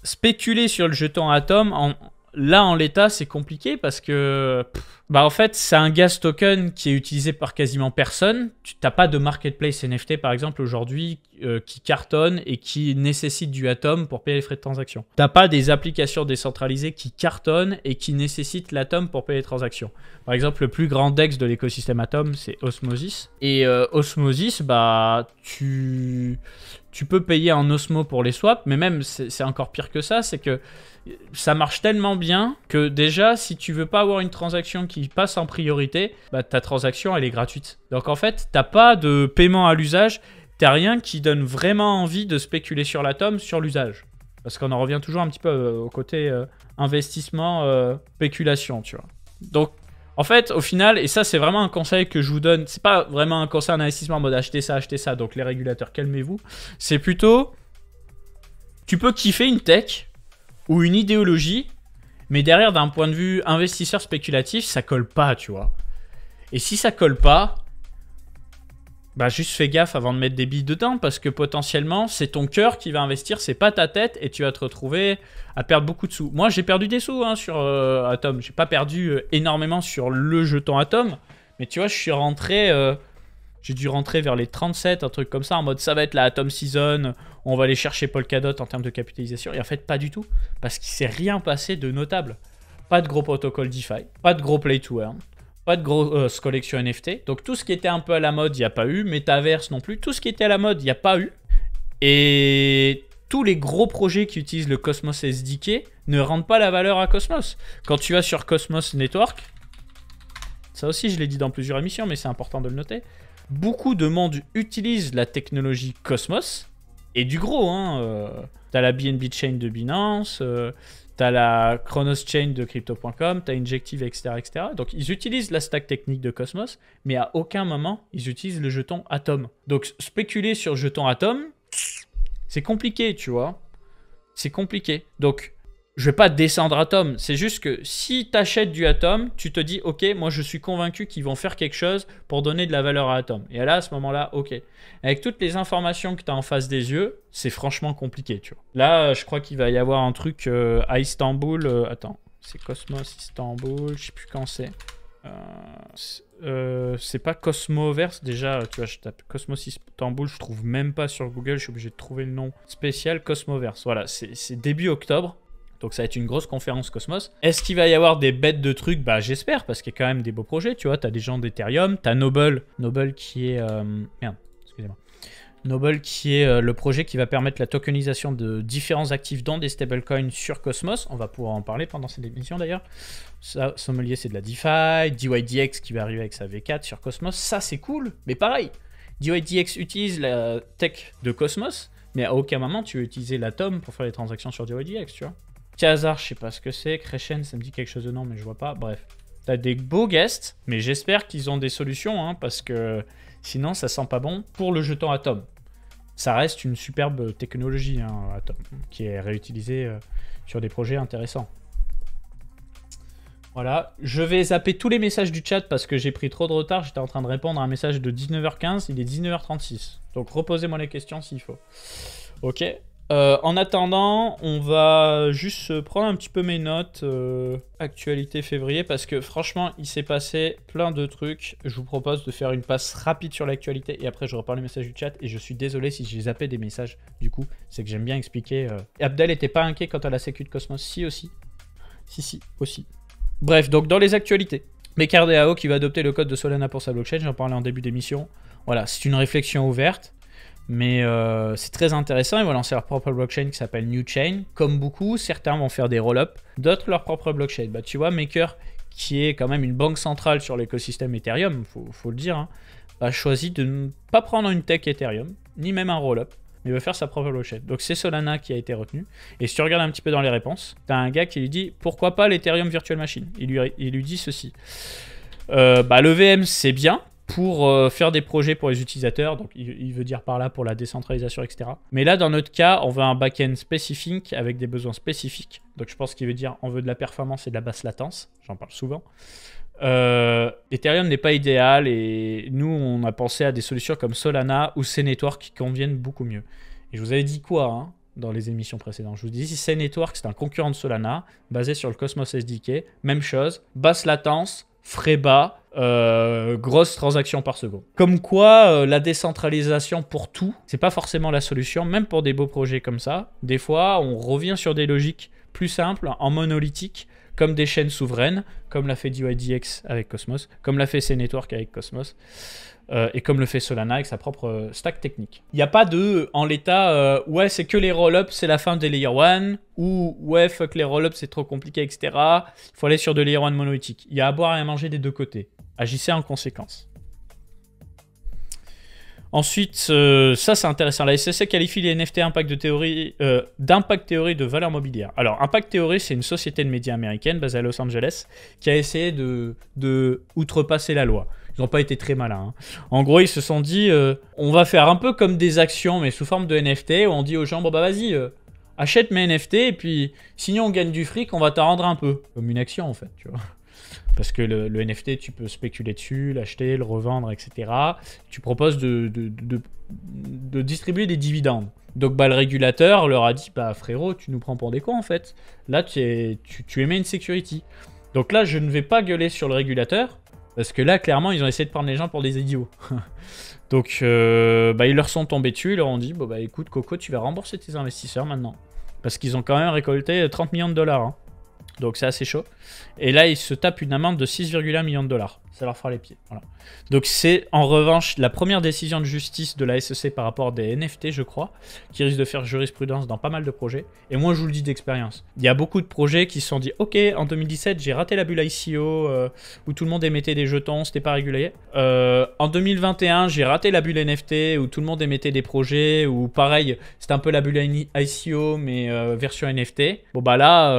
Spéculer sur le jeton Atom en, Là, en l'état, c'est compliqué parce que, bah en fait, c'est un gas token qui est utilisé par quasiment personne. Tu n'as pas de marketplace NFT, par exemple, aujourd'hui, euh, qui cartonne et qui nécessite du Atom pour payer les frais de transaction. Tu n'as pas des applications décentralisées qui cartonnent et qui nécessitent l'Atom pour payer les transactions. Par exemple, le plus grand DEX de l'écosystème Atom, c'est Osmosis. Et euh, Osmosis, bah, tu tu peux payer en Osmo pour les swaps, mais même c'est encore pire que ça, c'est que ça marche tellement bien que déjà, si tu veux pas avoir une transaction qui passe en priorité, bah, ta transaction elle est gratuite. Donc en fait, t'as pas de paiement à l'usage, t'as rien qui donne vraiment envie de spéculer sur l'atome sur l'usage. Parce qu'on en revient toujours un petit peu euh, au côté euh, investissement, euh, spéculation, tu vois. Donc en fait, au final, et ça c'est vraiment un conseil que je vous donne, c'est pas vraiment un conseil d'investissement en mode acheter ça, acheter ça, donc les régulateurs, calmez-vous. C'est plutôt, tu peux kiffer une tech ou une idéologie, mais derrière d'un point de vue investisseur spéculatif, ça colle pas, tu vois. Et si ça colle pas, bah juste fais gaffe avant de mettre des billes dedans parce que potentiellement c'est ton cœur qui va investir, c'est pas ta tête et tu vas te retrouver à perdre beaucoup de sous. Moi j'ai perdu des sous hein, sur euh, Atom, j'ai pas perdu euh, énormément sur le jeton Atom, mais tu vois je suis rentré, euh, j'ai dû rentrer vers les 37, un truc comme ça en mode ça va être la Atom Season, on va aller chercher Polkadot en termes de capitalisation et en fait pas du tout parce qu'il s'est rien passé de notable. Pas de gros protocole DeFi, pas de gros play to earn, de grosse euh, collection NFT. Donc tout ce qui était un peu à la mode, il n'y a pas eu. Metaverse non plus. Tout ce qui était à la mode, il n'y a pas eu. Et tous les gros projets qui utilisent le Cosmos SDK ne rendent pas la valeur à Cosmos. Quand tu vas sur Cosmos Network, ça aussi je l'ai dit dans plusieurs émissions, mais c'est important de le noter, beaucoup de monde utilise la technologie Cosmos, et du gros, hein. Euh, t'as la BNB Chain de Binance, euh, t'as la Chronos Chain de crypto.com, tu as Injective, etc., Donc ils utilisent la stack technique de Cosmos, mais à aucun moment ils utilisent le jeton Atom. Donc spéculer sur jeton Atom, c'est compliqué, tu vois. C'est compliqué. Donc je vais pas descendre Atom. C'est juste que si tu achètes du Atom, tu te dis, ok, moi je suis convaincu qu'ils vont faire quelque chose pour donner de la valeur à Atom. Et là, à ce moment-là, ok. Avec toutes les informations que tu as en face des yeux, c'est franchement compliqué, tu vois. Là, euh, je crois qu'il va y avoir un truc euh, à Istanbul. Euh, attends, c'est Cosmos Istanbul, je sais plus quand c'est. c'est pas Cosmoverse déjà, tu vois, je tape Cosmos Istanbul, je trouve même pas sur Google, je suis obligé de trouver le nom spécial Cosmoverse. Voilà, c'est début octobre. Donc ça va être une grosse conférence Cosmos. Est-ce qu'il va y avoir des bêtes de trucs Bah j'espère, parce qu'il y a quand même des beaux projets, tu vois. T'as des gens d'Ethereum, t'as Noble, Noble qui est... Euh, merde, excusez-moi. Noble qui est euh, le projet qui va permettre la tokenisation de différents actifs dans des stablecoins sur Cosmos. On va pouvoir en parler pendant cette émission d'ailleurs. Ça, Sommelier c'est de la DeFi, DYDX qui va arriver avec sa V4 sur Cosmos. Ça c'est cool, mais pareil, DYDX utilise la tech de Cosmos, mais à aucun moment tu veux utiliser l'Atom pour faire les transactions sur DYDX, tu vois hasard je sais pas ce que c'est. Crescent, ça me dit quelque chose de non, mais je vois pas. Bref, t'as des beaux guests, mais j'espère qu'ils ont des solutions, hein, parce que sinon ça sent pas bon pour le jeton Atom. Ça reste une superbe technologie, hein, Atom, qui est réutilisée euh, sur des projets intéressants. Voilà, je vais zapper tous les messages du chat parce que j'ai pris trop de retard. J'étais en train de répondre à un message de 19h15, il est 19h36. Donc reposez-moi les questions s'il faut. Ok, euh, en attendant, on va juste prendre un petit peu mes notes euh, actualité février parce que franchement, il s'est passé plein de trucs. Je vous propose de faire une passe rapide sur l'actualité et après je reparle les messages du chat et je suis désolé si j'ai zappé des messages. Du coup, c'est que j'aime bien expliquer. Euh. Abdel était pas inquiet quant à la sécu de Cosmos, si aussi. Si si, aussi. Bref, donc dans les actualités, Ao qui va adopter le code de Solana pour sa blockchain, j'en parlais en début d'émission. Voilà, c'est une réflexion ouverte. Mais euh, c'est très intéressant. Ils vont lancer leur propre blockchain qui s'appelle New Chain. Comme beaucoup, certains vont faire des roll-up, d'autres leur propre blockchain. Bah, tu vois, Maker, qui est quand même une banque centrale sur l'écosystème Ethereum, faut, faut le dire, hein, a choisi de ne pas prendre une tech Ethereum, ni même un roll-up. Mais veut faire sa propre blockchain. Donc c'est Solana qui a été retenu. Et si tu regardes un petit peu dans les réponses, tu as un gars qui lui dit pourquoi pas l'Ethereum Virtual Machine. Il lui, il lui dit ceci. Euh, bah, le VM c'est bien, pour euh, faire des projets pour les utilisateurs. Donc, il, veut dire par là pour la décentralisation, etc. Mais là, dans notre cas, on veut un back-end spécifique avec des besoins spécifiques. Donc, je pense qu'il veut dire on veut de la performance et de la basse latence. J'en parle souvent. Euh, Ethereum n'est pas idéal et nous, on a pensé à des solutions comme Solana ou CNetwork qui conviennent beaucoup mieux. Et je vous avais dit quoi hein, dans les émissions précédentes Je vous dis, C-Network, c'est un concurrent de Solana basé sur le Cosmos SDK. Même chose, basse latence, frais bas, grosse euh, grosses transactions par seconde. Comme quoi, euh, la décentralisation pour tout, c'est pas forcément la solution, même pour des beaux projets comme ça. Des fois, on revient sur des logiques plus simples, en monolithique, comme des chaînes souveraines, comme l'a fait DYDX avec Cosmos, comme l'a fait CNetwork avec Cosmos, euh, et comme le fait Solana avec sa propre stack technique. Il n'y a pas de, en l'état, ouais, c'est que les roll-ups, c'est la fin des layer 1, ou ouais, fuck les roll-ups, c'est trop compliqué, etc. Il faut aller sur de layer 1 monolithique. Il y a à boire et à manger des deux côtés agissait en conséquence. Ensuite, euh, ça c'est intéressant. La SSC qualifie les NFT euh, d'impact théorie, théorie de valeur mobilière. Alors, Impact Theory, c'est une société de médias américaine basée à Los Angeles qui a essayé de, outrepasser la loi. Ils n'ont pas été très malins. Hein. En gros, ils se sont dit euh, on va faire un peu comme des actions, mais sous forme de NFT, où on dit aux gens bon bah vas-y, achète mes NFT, et puis sinon on gagne du fric, on va t'en rendre un peu. Comme une action en fait, tu vois. Parce que le, NFT, tu peux spéculer dessus, l'acheter, le revendre, etc. Tu proposes de, distribuer des dividendes. Donc bah, le régulateur leur a dit bah frérot tu nous prends pour des cons en fait. Là tu, es, tu, tu, émets une security. Donc là je ne vais pas gueuler sur le régulateur parce que là clairement ils ont essayé de prendre les gens pour des idiots. Donc euh, bah, ils leur sont tombés dessus, ils leur ont dit bon bah écoute Coco tu vas rembourser tes investisseurs maintenant parce qu'ils ont quand même récolté 30 millions de dollars. Hein. Donc c'est assez chaud. Et là, ils se tapent une amende de 6,1 millions de dollars. Ça leur fera les pieds. Donc c'est en revanche la première décision de justice de la SEC par rapport des NFT, je crois, qui risque de faire jurisprudence dans pas mal de projets. Et moi, je vous le dis d'expérience. Il y a beaucoup de projets qui se sont dit, ok, en 2017, j'ai raté la bulle ICO euh, où tout le monde émettait des jetons, c'était pas régulier. Euh, en 2021, j'ai raté la bulle NFT où tout le monde émettait des projets, ou pareil, c'était un peu la bulle ICO mais euh, version NFT. Bon bah là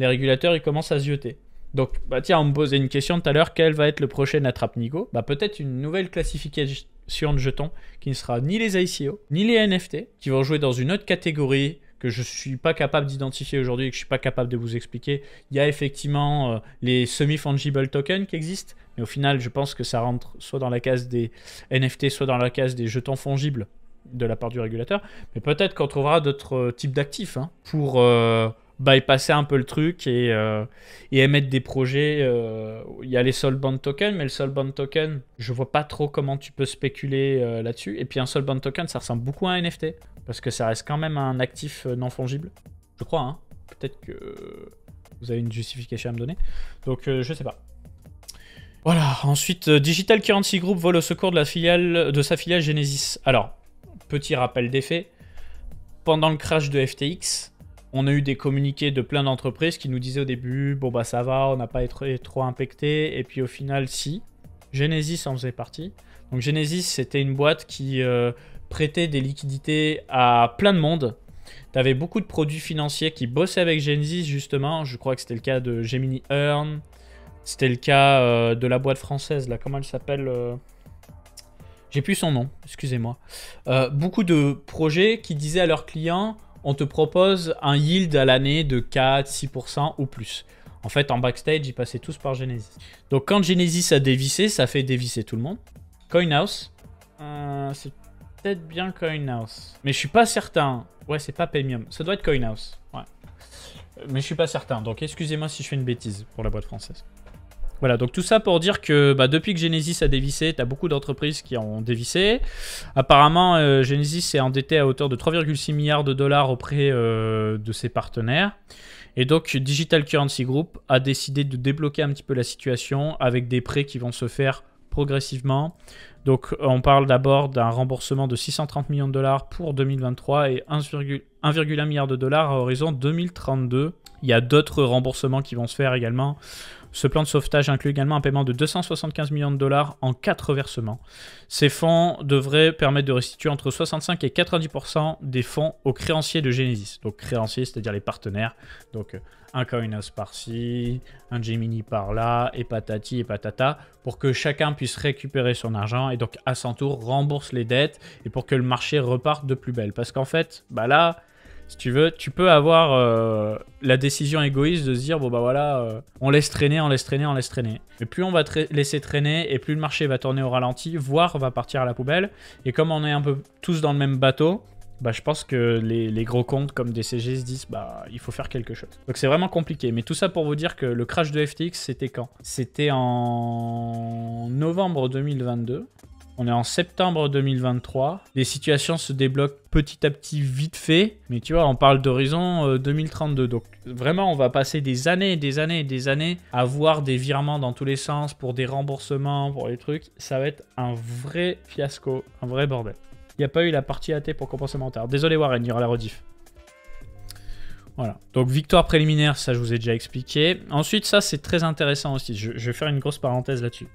les régulateurs, ils commencent à zioter. Donc, bah tiens, on me posait une question tout à l'heure, quel va être le prochain attrape-nigo Bah peut-être une nouvelle classification de jetons qui ne sera ni les ICO, ni les NFT, qui vont jouer dans une autre catégorie que je ne suis pas capable d'identifier aujourd'hui et que je ne suis pas capable de vous expliquer. Il y a effectivement euh, les semi-fungible tokens qui existent, mais au final, je pense que ça rentre soit dans la case des NFT, soit dans la case des jetons fongibles de la part du régulateur. Mais peut-être qu'on trouvera d'autres euh, types d'actifs hein, pour... Euh, bypasser un peu le truc et, euh, et émettre des projets. Euh, il y a les Sol Soulbound Token, mais le Soulbound Token, je vois pas trop comment tu peux spéculer euh, là-dessus. Et puis un Soulbound Token, ça ressemble beaucoup à un NFT, parce que ça reste quand même un actif euh, non fongible. Je crois, hein. Peut-être que vous avez une justification à me donner. Donc je sais pas. Voilà, ensuite, Digital Currency Group vole au secours de, la filiale, de sa filiale Genesis. Alors, petit rappel des faits. Pendant le crash de FTX, on a eu des communiqués de plein d'entreprises qui nous disaient au début, bon bah ça va, on n'a pas été trop impacté, et puis au final, si. Genesis en faisait partie. Donc Genesis, c'était une boîte qui euh, prêtait des liquidités à plein de monde. T'avais beaucoup de produits financiers qui bossaient avec Genesis, justement. Je crois que c'était le cas de Gemini Earn. C'était le cas euh, de la boîte française, là, comment elle s'appelle euh? J'ai plus son nom, excusez-moi. beaucoup de projets qui disaient à leurs clients, on te propose un yield à l'année de 4, 6% ou plus. En fait, en backstage, ils passaient tous par Genesis. Donc quand Genesis a dévissé, ça fait dévisser tout le monde. Coinhouse, euh, c'est peut-être bien Coinhouse. Mais je suis pas certain. Ouais, c'est pas Paymium. Ça doit être Coinhouse. Ouais. Mais je suis pas certain. Donc excusez-moi si je fais une bêtise pour la boîte française. Voilà, donc tout ça pour dire que bah, depuis que Genesis a dévissé, tu as beaucoup d'entreprises qui ont dévissé. Apparemment, euh, Genesis est endetté à hauteur de 3,6 milliards de dollars auprès euh, de ses partenaires. Et donc, Digital Currency Group a décidé de débloquer un petit peu la situation avec des prêts qui vont se faire progressivement. Donc, on parle d'abord d'un remboursement de 630 millions de dollars pour 2023 et 1,1 milliard de dollars à horizon 2032. Il y a d'autres remboursements qui vont se faire également ce plan de sauvetage inclut également un paiement de 275 millions de dollars en 4 versements. Ces fonds devraient permettre de restituer entre 65 et 90% des fonds aux créanciers de Genesis. Donc créanciers, c'est-à-dire les partenaires. Donc euh, un Coinos par-ci, un Gemini par-là, et patati et patata, pour que chacun puisse récupérer son argent et donc à son tour rembourse les dettes et pour que le marché reparte de plus belle. Parce qu'en fait, bah là, si tu veux, tu peux avoir euh, la décision égoïste de se dire bon bah voilà, euh, on laisse traîner, on laisse traîner, on laisse traîner. Mais plus on va laisser traîner et plus le marché va tourner au ralenti, voire va partir à la poubelle. Et comme on est un peu tous dans le même bateau, bah, je pense que les, gros comptes comme DCG se disent bah il faut faire quelque chose. Donc c'est vraiment compliqué. Mais tout ça pour vous dire que le crash de FTX c'était quand C'était en novembre 2022. On est en septembre 2023. Les situations se débloquent petit à petit vite fait. Mais tu vois, on parle d'horizon 2032. Euh, Donc vraiment, on va passer des années, et des années, et des années à voir des virements dans tous les sens pour des remboursements, pour les trucs. Ça va être un vrai fiasco, un vrai bordel. Il n'y a pas eu la partie AT pour compenser mon retard. Désolé Warren, il y aura la rediff. Voilà. Donc victoire préliminaire, ça je vous ai déjà expliqué. Ensuite, ça c'est très intéressant aussi. Je, je vais faire une grosse parenthèse là-dessus.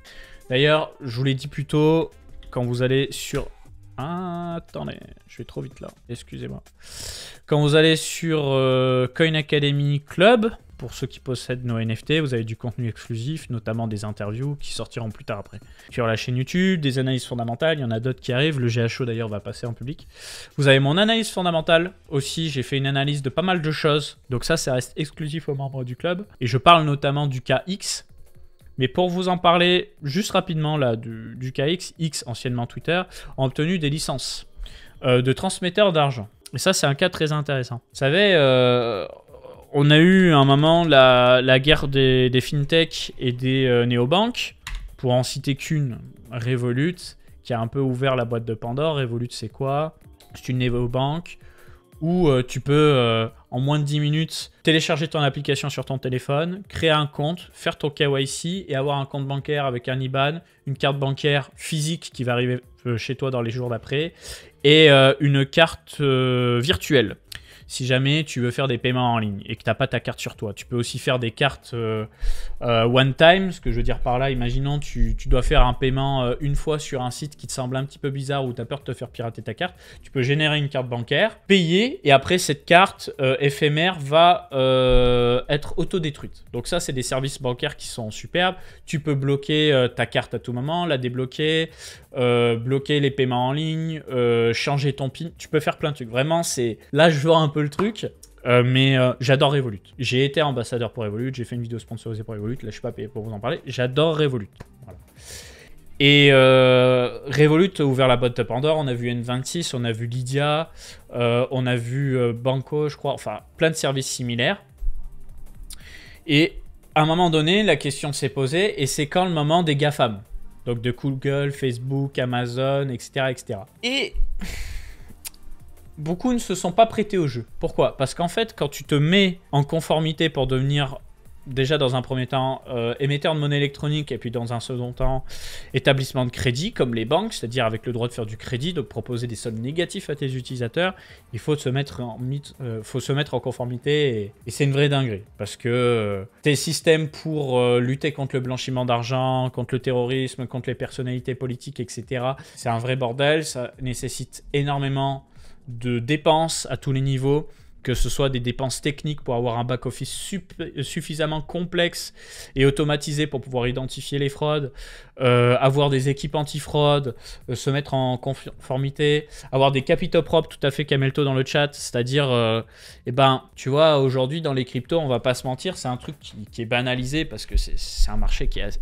D'ailleurs, je vous l'ai dit plus tôt, quand vous allez sur... Ah, attendez, je vais trop vite là, excusez-moi. Quand vous allez sur euh, Coin Academy Club, pour ceux qui possèdent nos NFT, vous avez du contenu exclusif, notamment des interviews qui sortiront plus tard après. Sur la chaîne YouTube, des analyses fondamentales, il y en a d'autres qui arrivent, le GHO d'ailleurs va passer en public. Vous avez mon analyse fondamentale aussi, j'ai fait une analyse de pas mal de choses, donc ça, ça reste exclusif aux membres du club. Et je parle notamment du KX. X, mais pour vous en parler juste rapidement là du, du KX, X anciennement Twitter, ont obtenu des licences euh, de transmetteurs d'argent. Et ça, c'est un cas très intéressant. Vous savez, euh, on a eu un moment la, guerre des, des fintech et des euh, néobanques, pour en citer qu'une, Revolut, qui a un peu ouvert la boîte de Pandore. Revolut, c'est quoi C'est une néobanque où tu peux en moins de 10 minutes, télécharger ton application sur ton téléphone, créer un compte, faire ton KYC et avoir un compte bancaire avec un IBAN, une carte bancaire physique qui va arriver euh, chez toi dans les jours d'après et euh, une carte euh, virtuelle si jamais tu veux faire des paiements en ligne et que tu n'as pas ta carte sur toi. Tu peux aussi faire des cartes euh, euh, one-time, ce que je veux dire par là, imaginons tu, tu dois faire un paiement euh, une fois sur un site qui te semble un petit peu bizarre ou tu as peur de te faire pirater ta carte, tu peux générer une carte bancaire, payer et après cette carte éphémère va être auto détruite, Donc ça, c'est des services bancaires qui sont superbes. Tu peux bloquer ta carte à tout moment, la débloquer, bloquer les paiements en ligne, changer ton PIN, tu peux faire plein de trucs. Vraiment, c'est là je vois un le truc. Euh, mais euh, j'adore Revolut. J'ai été ambassadeur pour Revolut, j'ai fait une vidéo sponsorisée pour Revolut, là je suis pas payé pour vous en parler. J'adore Revolut. Et euh, Revolut a ouvert la boîte de Pandore, on a vu N26, on a vu Lydia, on a vu Banco, je crois, enfin plein de services similaires. Et à un moment donné, la question s'est posée, et c'est quand le moment des GAFAM Donc de Google, Facebook, Amazon, etc. etc. Et beaucoup ne se sont pas prêtés au jeu. Pourquoi Parce qu'en fait, quand tu te mets en conformité pour devenir déjà dans un premier temps euh, émetteur de monnaie électronique et puis dans un second temps établissement de crédit comme les banques, c'est-à-dire avec le droit de faire du crédit, de proposer des sommes négatives à tes utilisateurs, il faut se mettre en, euh, faut se mettre en conformité et, c'est une vraie dinguerie parce que euh, tes systèmes pour lutter contre le blanchiment d'argent, contre le terrorisme, contre les personnalités politiques, etc., c'est un vrai bordel, ça nécessite énormément de dépenses à tous les niveaux, que ce soit des dépenses techniques pour avoir un back-office suffisamment complexe et automatisé pour pouvoir identifier les fraudes, euh, avoir des équipes anti-fraude, euh, se mettre en conformité, avoir des capitaux propres, tout à fait Camelto dans le chat, c'est-à-dire, euh, eh ben, tu vois, aujourd'hui dans les cryptos, on va pas se mentir, c'est un truc qui, est banalisé parce que c'est un marché qui est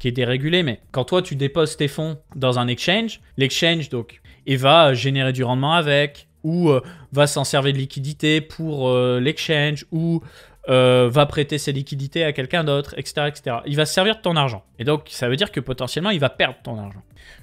qui est dérégulé, mais quand toi tu déposes tes fonds dans un exchange, l'exchange donc va euh, générer du rendement avec, ou euh, va s'en servir de liquidité pour euh, l'exchange, ou va prêter ses liquidités à quelqu'un d'autre, etc., etc. Il va servir de ton argent. Et donc, ça veut dire que potentiellement, il va perdre ton argent.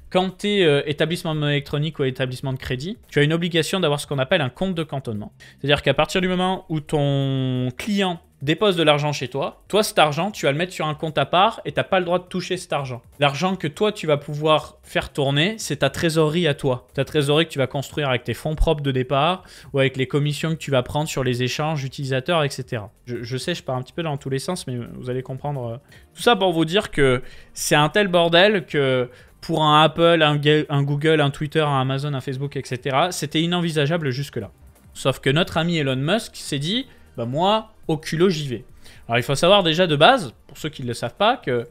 Quand tu es établissement électronique ou établissement de crédit, tu as une obligation d'avoir ce qu'on appelle un compte de cantonnement. C'est-à-dire qu'à partir du moment où ton client dépose de l'argent chez toi. Toi, cet argent, tu vas le mettre sur un compte à part et tu n'as pas le droit de toucher cet argent. L'argent que toi, tu vas pouvoir faire tourner, c'est ta trésorerie à toi. Ta trésorerie que tu vas construire avec tes fonds propres de départ ou avec les commissions que tu vas prendre sur les échanges utilisateurs, etc. Je, sais, je pars un petit peu dans tous les sens, mais vous allez comprendre. Euh, tout ça pour vous dire que c'est un tel bordel que pour un Apple, un, un Google, un Twitter, un Amazon, un Facebook, etc., c'était inenvisageable jusque-là. Sauf que notre ami Elon Musk s'est dit, bah moi, au culot Alors il faut savoir déjà de base, pour ceux qui ne le savent pas, que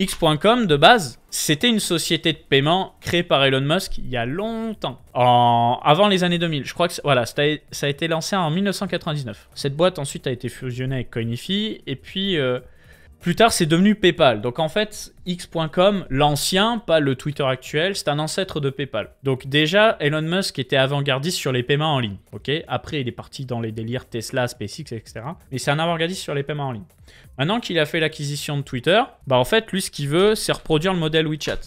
X.com de base, c'était une société de paiement créée par Elon Musk il y a longtemps, avant les années 2000. Je crois que voilà, ça a été lancé en 1999. Cette boîte ensuite a été fusionnée avec Coinify et puis euh, plus tard, c'est devenu PayPal. Donc en fait, X.com, l'ancien, pas le Twitter actuel, c'est un ancêtre de PayPal. Donc déjà, Elon Musk était avant-gardiste sur les paiements en ligne. Après, il est parti dans les délires Tesla, SpaceX, etc. Mais c'est un avant-gardiste sur les paiements en ligne. Maintenant qu'il a fait l'acquisition de Twitter, bah en fait, lui, ce qu'il veut, c'est reproduire le modèle WeChat.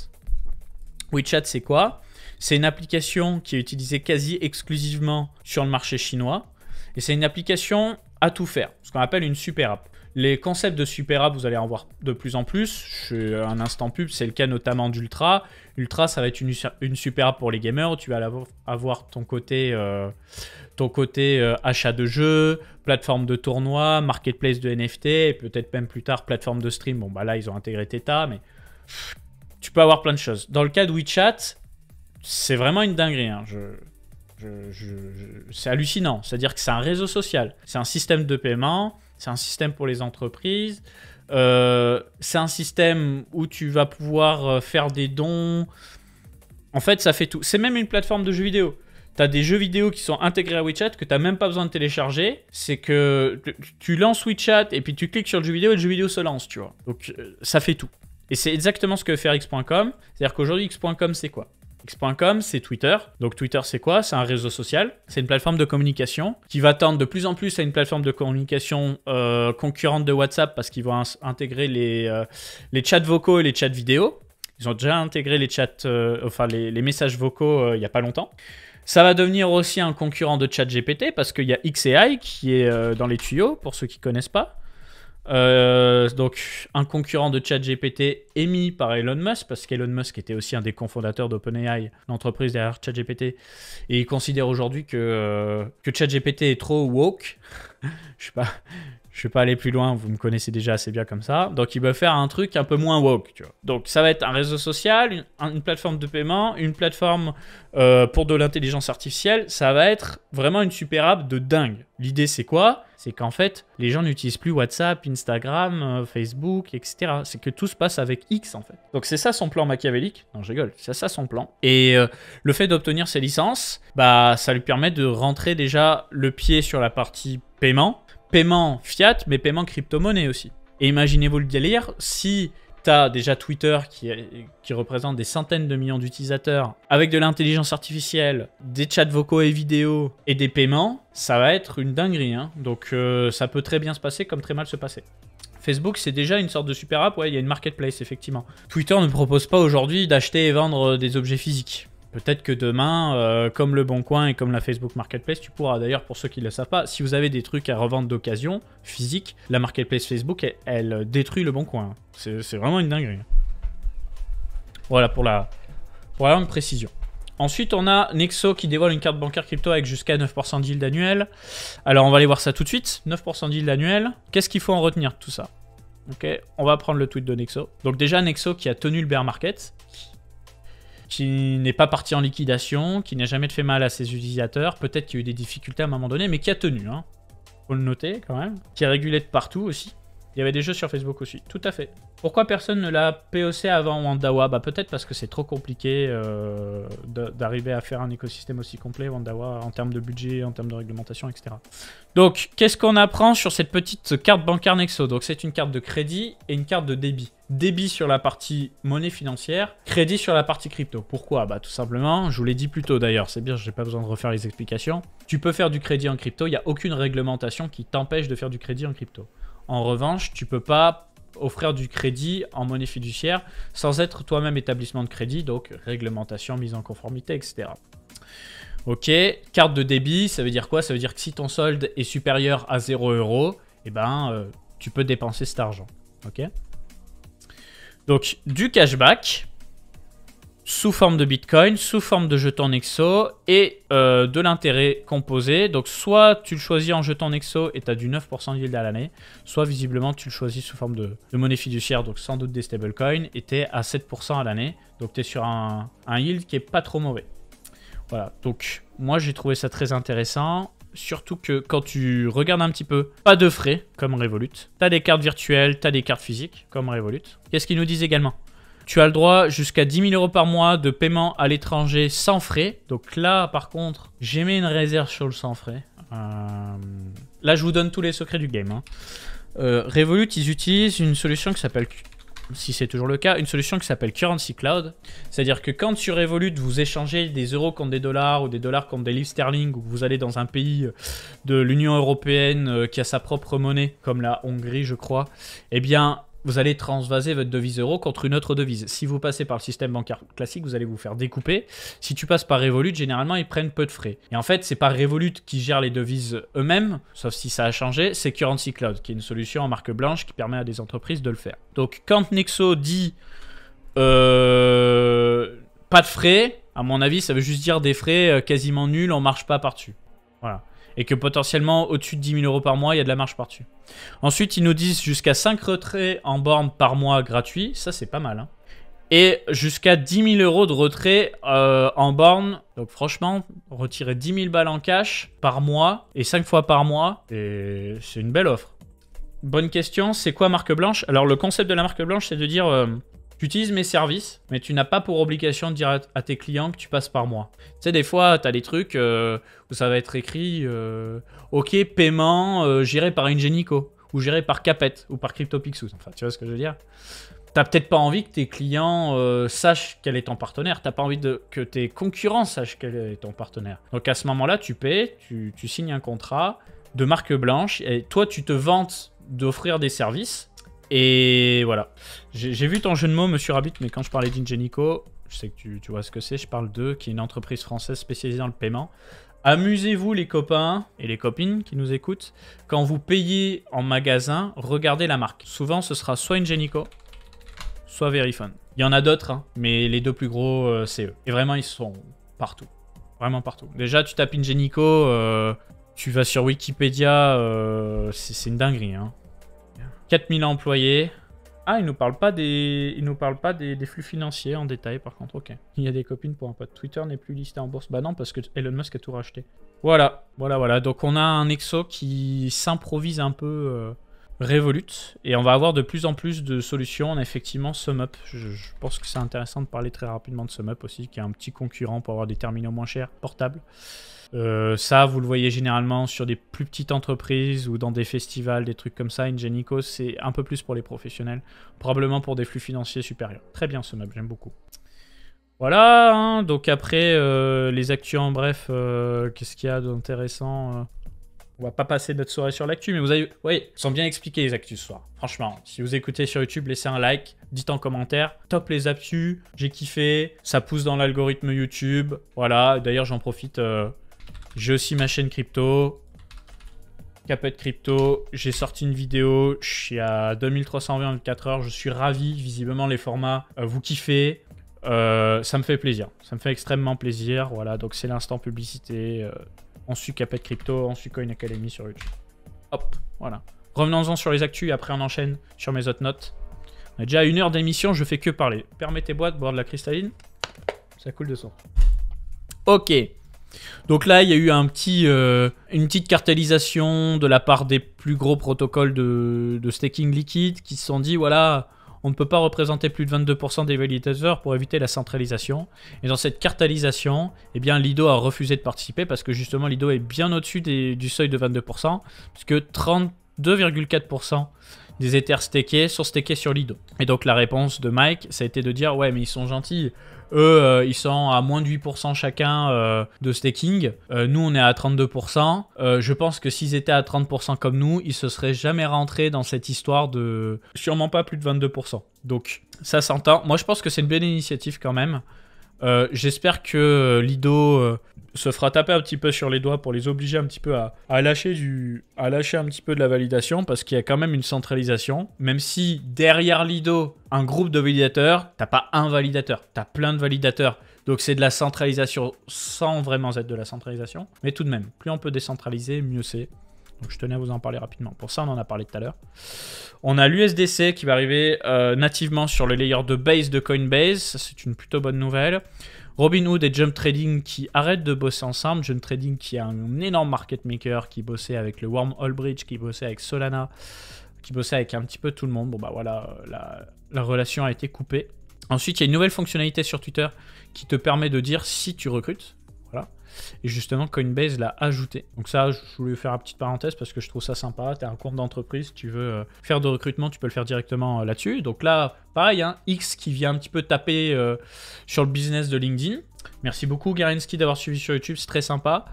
WeChat, c'est quoi C'est une application qui est utilisée quasi exclusivement sur le marché chinois. Et c'est une application à tout faire, ce qu'on appelle une super app. Les concepts de Super App, vous allez en voir de plus en plus. Je suis euh, un instant pub, c'est le cas notamment d'Ultra. Ultra, ça va être une, une, Super App pour les gamers. Tu vas avoir ton côté, euh, ton côté euh, achat de jeux, plateforme de tournoi, marketplace de NFT, et peut-être même plus tard plateforme de stream. Bon, bah là, ils ont intégré Theta, mais tu peux avoir plein de choses. Dans le cas de WeChat, c'est vraiment une dinguerie. Hein. c'est hallucinant. C'est-à-dire que c'est un réseau social, c'est un système de paiement c'est un système pour les entreprises. Euh, c'est un système où tu vas pouvoir euh, faire des dons. En fait, ça fait tout. C'est même une plateforme de jeux vidéo. Tu as des jeux vidéo qui sont intégrés à WeChat que tu n'as même pas besoin de télécharger. C'est que tu lances WeChat et puis tu cliques sur le jeu vidéo et le jeu vidéo se lance, tu vois. Donc euh, ça fait tout. Et c'est exactement ce que fait X.com. C'est-à-dire qu'aujourd'hui, X.com, c'est quoi X.com, c'est Twitter. Donc Twitter, c'est quoi C'est un réseau social. C'est une plateforme de communication qui va tendre de plus en plus à une plateforme de communication euh, concurrente de WhatsApp parce qu'ils vont intégrer les, euh, les chats vocaux et les chats vidéo. Ils ont déjà intégré les chats, euh, enfin les, messages vocaux il n'y a pas longtemps. Ça va devenir aussi un concurrent de chat GPT parce qu'il y a XAI qui est dans les tuyaux pour ceux qui connaissent pas. Euh, donc, un concurrent de ChatGPT émis par Elon Musk, parce qu'Elon Musk était aussi un des cofondateurs d'OpenAI, l'entreprise derrière ChatGPT, et il considère aujourd'hui que, euh, que ChatGPT est trop woke. je sais pas, je vais pas aller plus loin, vous me connaissez déjà assez bien comme ça. Donc il va faire un truc un peu moins woke, tu vois. Donc ça va être un réseau social, une, plateforme de paiement, une plateforme euh, pour de l'intelligence artificielle. Ça va être vraiment une super app de dingue. L'idée c'est quoi C'est qu'en fait, les gens n'utilisent plus WhatsApp, Instagram, euh, Facebook, etc. C'est que tout se passe avec X en fait. Donc c'est ça son plan machiavélique. Non, je rigole, c'est ça son plan. Et euh, le fait d'obtenir ses licences, bah ça lui permet de rentrer déjà le pied sur la partie paiement paiement fiat, mais paiement crypto-monnaie aussi. Et imaginez-vous le délire, si t'as déjà Twitter qui, qui représente des centaines de millions d'utilisateurs, avec de l'intelligence artificielle, des chats vocaux et vidéos et des paiements, ça va être une dinguerie. Hein. Donc euh, ça peut très bien se passer comme très mal se passer. Facebook, c'est déjà une sorte de super app, ouais, il y a une marketplace, effectivement. Twitter ne propose pas aujourd'hui d'acheter et vendre euh, des objets physiques. Peut-être que demain, euh, comme le Bon Coin et comme la Facebook Marketplace, tu pourras d'ailleurs, pour ceux qui ne le savent pas, si vous avez des trucs à revendre d'occasion, physique, la Marketplace Facebook, elle, détruit le Bon Coin. C'est vraiment une dinguerie. Voilà pour la, pour précision. Ensuite, on a Nexo qui dévoile une carte bancaire crypto avec jusqu'à 9% yield annuel. Alors, on va aller voir ça tout de suite. 9% yield annuel. Qu'est-ce qu'il faut en retenir de tout ça Ok, on va prendre le tweet de Nexo. Donc déjà, Nexo qui a tenu le bear market, qui n'est pas parti en liquidation, qui n'a jamais fait mal à ses utilisateurs, peut-être qu'il y a eu des difficultés à un moment donné, mais qui a tenu, hein. faut le noter quand même, qui a régulé de partout aussi. Il y avait des jeux sur Facebook aussi, tout à fait. Pourquoi personne ne l'a POC avant Wandawa Bah peut-être parce que c'est trop compliqué euh, d'arriver à faire un écosystème aussi complet, Wandawa, en termes de budget, en termes de réglementation, etc. Donc, qu'est-ce qu'on apprend sur cette petite carte bancaire Nexo Donc c'est une carte de crédit et une carte de débit. Débit sur la partie monnaie financière, crédit sur la partie crypto. Pourquoi Bah tout simplement, je vous l'ai dit plus tôt d'ailleurs, c'est bien, j'ai pas besoin de refaire les explications. Tu peux faire du crédit en crypto, il n'y a aucune réglementation qui t'empêche de faire du crédit en crypto. En revanche, tu peux pas offrir du crédit en monnaie fiduciaire sans être toi-même établissement de crédit, donc réglementation, mise en conformité, etc. Ok, carte de débit, ça veut dire quoi Ça veut dire que si ton solde est supérieur à 0 euros, eh ben, euh, tu peux dépenser cet argent. Ok Donc, du cashback, sous forme de Bitcoin, sous forme de jeton Nexo et euh, de l'intérêt composé. Donc soit tu le choisis en jeton Nexo et tu as du 9% de yield à l'année, soit visiblement tu le choisis sous forme de, monnaie fiduciaire, donc sans doute des stablecoins, et tu es à 7% à l'année. Donc tu es sur un, yield qui est pas trop mauvais. Voilà, donc moi j'ai trouvé ça très intéressant. Surtout que quand tu regardes un petit peu, pas de frais comme Revolut. Tu as des cartes virtuelles, tu as des cartes physiques comme Revolut. Qu'est-ce qu'ils nous disent également tu as le droit jusqu'à 10 000 euros par mois de paiement à l'étranger sans frais. Donc là, par contre, j'ai mis une réserve sur le sans frais. Euh, là, je vous donne tous les secrets du game. Hein. Euh, Revolut, ils utilisent une solution qui s'appelle si c'est toujours le cas, une solution qui s'appelle Currency Cloud. C'est-à-dire que quand sur Revolut, vous échangez des euros contre des dollars ou des dollars contre des livres sterling ou que vous allez dans un pays de l'Union Européenne euh, qui a sa propre monnaie, comme la Hongrie, je crois, eh bien, vous allez transvaser votre devise euro contre une autre devise. Si vous passez par le système bancaire classique, vous allez vous faire découper. Si tu passes par Revolut, généralement, ils prennent peu de frais. Et en fait, c'est pas Revolut qui gère les devises eux-mêmes, sauf si ça a changé, c'est Currency Cloud, qui est une solution en marque blanche qui permet à des entreprises de le faire. Donc, quand Nexo dit euh, pas de frais, à mon avis, ça veut juste dire des frais euh, quasiment nuls, on marche pas par-dessus. Voilà et que potentiellement au-dessus de 10 000 euros par mois, il y a de la marge par-dessus. Ensuite, ils nous disent jusqu'à 5 retraits en borne par mois gratuits. ça c'est pas mal. Hein. Et jusqu'à 10 000 euros de retrait euh, en borne. Donc franchement, retirer 10 000 balles en cash par mois et 5 fois par mois, c'est une belle offre. Bonne question, c'est quoi marque blanche Alors le concept de la marque blanche, c'est de dire euh, tu utilises mes services, mais tu n'as pas pour obligation de dire à tes clients que tu passes par moi. Tu sais, des fois, tu as des trucs euh, où ça va être écrit euh, OK, paiement euh, géré par Ingenico, ou géré par Capet, ou par CryptoPixus. Enfin, tu vois ce que je veux dire T'as peut-être pas envie que tes clients sachent quel est ton partenaire. T'as pas envie de, que tes concurrents sachent quel est ton partenaire. Donc à ce moment-là, tu paies, tu, tu signes un contrat de marque blanche, et toi, tu te vantes d'offrir des services et voilà. J'ai vu ton jeu de mots, Monsieur Rabbit, mais quand je parlais d'Ingenico, je sais que tu, vois ce que c'est, je parle d'eux, qui est une entreprise française spécialisée dans le paiement. Amusez-vous les copains et les copines qui nous écoutent. Quand vous payez en magasin, regardez la marque. Souvent, ce sera soit Ingenico, soit Verifone. Il y en a d'autres, hein, mais les deux plus gros, euh, c'est eux. Et vraiment, ils sont partout. Vraiment partout. Déjà, tu tapes Ingenico, euh, tu vas sur Wikipédia, euh, c'est une dinguerie. Hein. 4000 employés. Ah, il nous parle pas des, il nous parle pas des, flux financiers en détail par contre. Ok. Il y a des copines pour un pote. Twitter n'est plus listé en bourse. Bah non, parce que Elon Musk a tout racheté. Voilà, voilà, voilà. Donc on a un exo qui s'improvise un peu euh, révolute. et on va avoir de plus en plus de solutions. On a effectivement SumUp. Je, je pense que c'est intéressant de parler très rapidement de SumUp aussi, qui est un petit concurrent pour avoir des terminaux moins chers, portables. Euh, ça, vous le voyez généralement sur des plus petites entreprises ou dans des festivals, des trucs comme ça. Ingenico, c'est un peu plus pour les professionnels, probablement pour des flux financiers supérieurs. Très bien ce map, j'aime beaucoup. Voilà, hein. donc après, euh, les actus en bref, euh, qu'est-ce qu'il y a d'intéressant on va pas passer notre soirée sur l'actu, mais vous avez, oui, sont bien expliqués les actus ce soir. Franchement, si vous écoutez sur YouTube, laissez un like, dites en commentaire, top les actus, j'ai kiffé, ça pousse dans l'algorithme YouTube, voilà. D'ailleurs, j'en profite. J'ai aussi ma chaîne crypto. Capet Crypto, j'ai sorti une vidéo, je suis à 2324 heures, je suis ravi, visiblement les formats, euh, vous kiffez, euh, ça me fait plaisir. Ça me fait extrêmement plaisir. Voilà, donc c'est l'instant publicité. Euh, on suit Capet Crypto, on suit Coin Academy sur YouTube. Hop, voilà. Revenons-en sur les actus, après on enchaîne sur mes autres notes. On est déjà à une heure d'émission, je fais que parler. Permettez-moi de boire de la cristalline. Ça coule de son. Ok. Donc là, il y a eu euh, une petite cartélisation de la part des plus gros protocoles de, staking liquide qui se sont dit voilà, on ne peut pas représenter plus de 22% des validators pour éviter la centralisation. Et dans cette cartélisation, eh bien, Lido a refusé de participer parce que justement, Lido est bien au-dessus du seuil de 22%, puisque 32,4% des Ethers stakés sont stakés sur Lido. Et donc la réponse de Mike, ça a été de dire ouais mais ils sont gentils, eux, euh, ils sont à moins de 8% chacun euh, de staking. Euh, nous, on est à 32%. je pense que s'ils étaient à 30% comme nous, ils se seraient jamais rentrés dans cette histoire de sûrement pas plus de 22%. Donc, ça s'entend. Moi, je pense que c'est une belle initiative quand même. j'espère que Lido se fera taper un petit peu sur les doigts pour les obliger un petit peu à, lâcher, du, à lâcher un petit peu de la validation parce qu'il y a quand même une centralisation. Même si derrière Lido, un groupe de validateurs, t'as pas un validateur, t'as plein de validateurs. Donc c'est de la centralisation sans vraiment être de la centralisation. Mais tout de même, plus on peut décentraliser, mieux c'est. Donc je tenais à vous en parler rapidement. Pour ça, on en a parlé tout à l'heure. On a l'USDC qui va arriver euh, nativement sur le layer de base de Coinbase. C'est une plutôt bonne nouvelle. Robinhood et Jump Trading qui arrêtent de bosser ensemble. Jump Trading qui est un énorme market maker, qui bossait avec le Worm Bridge, qui bossait avec Solana, qui bossait avec un petit peu tout le monde. Bon bah voilà, la relation a été coupée. Ensuite, il y a une nouvelle fonctionnalité sur Twitter qui te permet de dire si tu recrutes. Et justement, Coinbase l'a ajouté. Donc ça, je voulais faire une petite parenthèse parce que je trouve ça sympa. Tu as un compte d'entreprise, tu veux euh, faire de recrutement, tu peux le faire directement euh, là-dessus. Donc là, pareil, hein, X qui vient un petit peu taper euh, sur le business de LinkedIn. Merci beaucoup Garinski d'avoir suivi sur YouTube, c'est très sympa.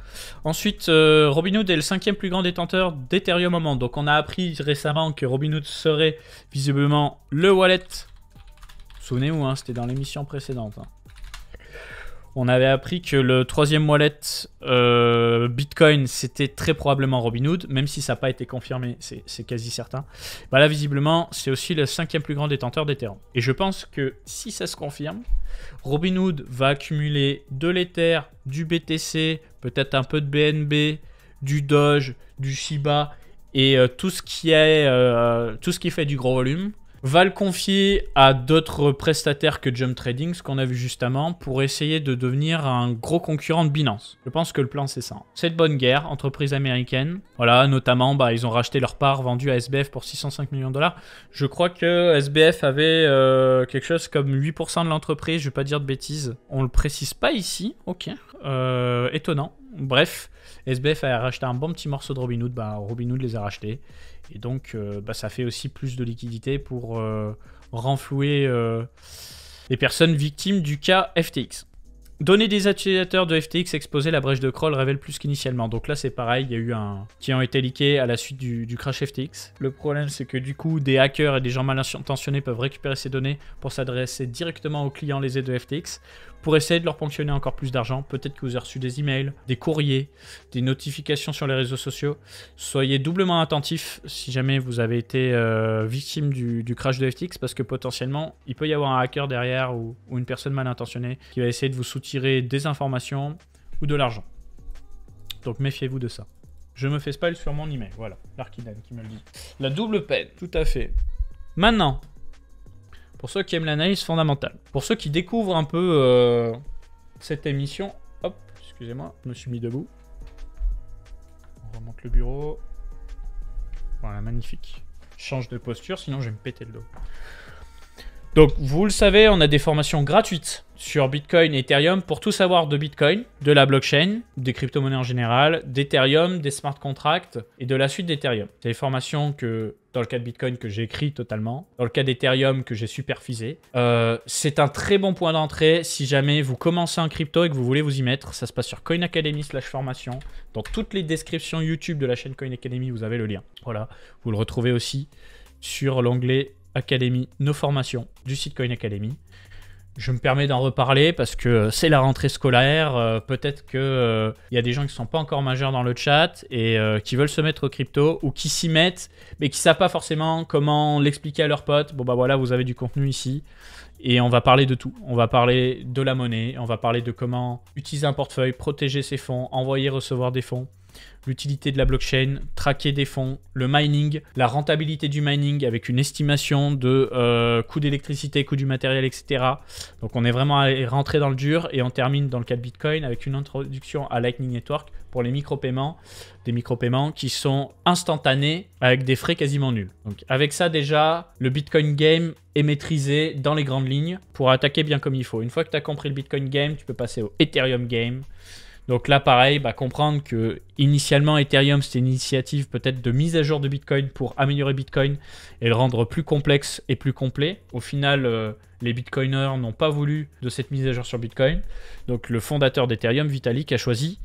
Ensuite, Robin Robinhood est le cinquième plus grand détenteur d'Ethereum au Donc on a appris récemment que Robinhood serait visiblement le wallet. Souvenez-vous, hein, c'était dans l'émission précédente. Hein on avait appris que le troisième wallet euh, Bitcoin, c'était très probablement Robinhood, même si ça n'a pas été confirmé, c'est quasi certain. Bah là, visiblement, c'est aussi le cinquième plus grand détenteur d'Ethereum. Et je pense que si ça se confirme, Robinhood va accumuler de l'Ether, du BTC, peut-être un peu de BNB, du Doge, du Shiba et euh, tout, ce qui est, euh, tout ce qui fait du gros volume va le confier à d'autres prestataires que Jump Trading, ce qu'on a vu justement, pour essayer de devenir un gros concurrent de Binance. Je pense que le plan c'est ça. Cette bonne guerre, entreprise américaine, voilà, notamment bah, ils ont racheté leur part vendue à SBF pour 605 millions de dollars. Je crois que SBF avait euh, quelque chose comme 8% de l'entreprise, je vais pas dire de bêtises. On le précise pas ici, ok. Euh, étonnant. Bref, SBF a racheté un bon petit morceau de Robinhood, bah Robinhood les a rachetés. Et donc, euh, bah, ça fait aussi plus de liquidité pour euh, renflouer euh, les personnes victimes du cas FTX. Données des utilisateurs de FTX exposer la brèche de crawl révèle plus qu'initialement. Donc là, c'est pareil, il y a eu un qui ont été leakés à la suite du, du crash FTX. Le problème, c'est que du coup, des hackers et des gens mal intentionnés peuvent récupérer ces données pour s'adresser directement aux clients lésés de FTX pour essayer de leur ponctionner encore plus d'argent. Peut-être que vous avez reçu des emails, des courriers, des notifications sur les réseaux sociaux. Soyez doublement attentifs si jamais vous avez été euh, victime du, crash de FTX parce que potentiellement il peut y avoir un hacker derrière ou, une personne mal intentionnée qui va essayer de vous soutirer des informations ou de l'argent. Donc méfiez-vous de ça. Je me fais spoil sur mon email, voilà, l'Archidane qui me le dit. La double peine, tout à fait. Maintenant, pour ceux qui aiment l'analyse fondamentale. Pour ceux qui découvrent un peu euh, cette émission. Hop, excusez-moi, je me suis mis debout. On remonte le bureau. Voilà, magnifique. Change de posture, sinon je vais me péter le dos. Donc, vous le savez, on a des formations gratuites sur Bitcoin et Ethereum pour tout savoir de Bitcoin, de la blockchain, des crypto-monnaies en général, d'Ethereum, des smart contracts et de la suite d'Ethereum. C'est des formations que, dans le cas de Bitcoin, que j'écris totalement, dans le cas d'Ethereum, que j'ai supervisé. Euh, c'est un très bon point d'entrée si jamais vous commencez en crypto et que vous voulez vous y mettre. Ça se passe sur Coin Academy slash formation. Dans toutes les descriptions YouTube de la chaîne Coin Academy, vous avez le lien. Voilà, vous le retrouvez aussi sur l'onglet Academy, nos formations du site Coin Academy. Je me permets d'en reparler parce que euh, c'est la rentrée scolaire. Euh, peut-être qu'il euh, y a des gens qui ne sont pas encore majeurs dans le chat et qui veulent se mettre au crypto ou qui s'y mettent mais qui ne savent pas forcément comment l'expliquer à leurs potes. Bon, bah voilà, vous avez du contenu ici et on va parler de tout. On va parler de la monnaie, on va parler de comment utiliser un portefeuille, protéger ses fonds, envoyer, recevoir des fonds l'utilité de la blockchain, traquer des fonds, le mining, la rentabilité du mining avec une estimation de euh, coût d'électricité, coût du matériel, etc. Donc on est vraiment rentré dans le dur et on termine dans le cas de Bitcoin avec une introduction à Lightning Network pour les micro-paiements, des micro-paiements qui sont instantanés avec des frais quasiment nuls. Donc avec ça déjà, le Bitcoin Game est maîtrisé dans les grandes lignes pour attaquer bien comme il faut. Une fois que tu as compris le Bitcoin Game, tu peux passer au Ethereum Game. Donc là, pareil, bah, comprendre que initialement Ethereum, c'était une initiative peut-être de mise à jour de Bitcoin pour améliorer Bitcoin et le rendre plus complexe et plus complet. Au final, euh, les Bitcoiners n'ont pas voulu de cette mise à jour sur Bitcoin. Donc le fondateur d'Ethereum, Vitalik, a choisi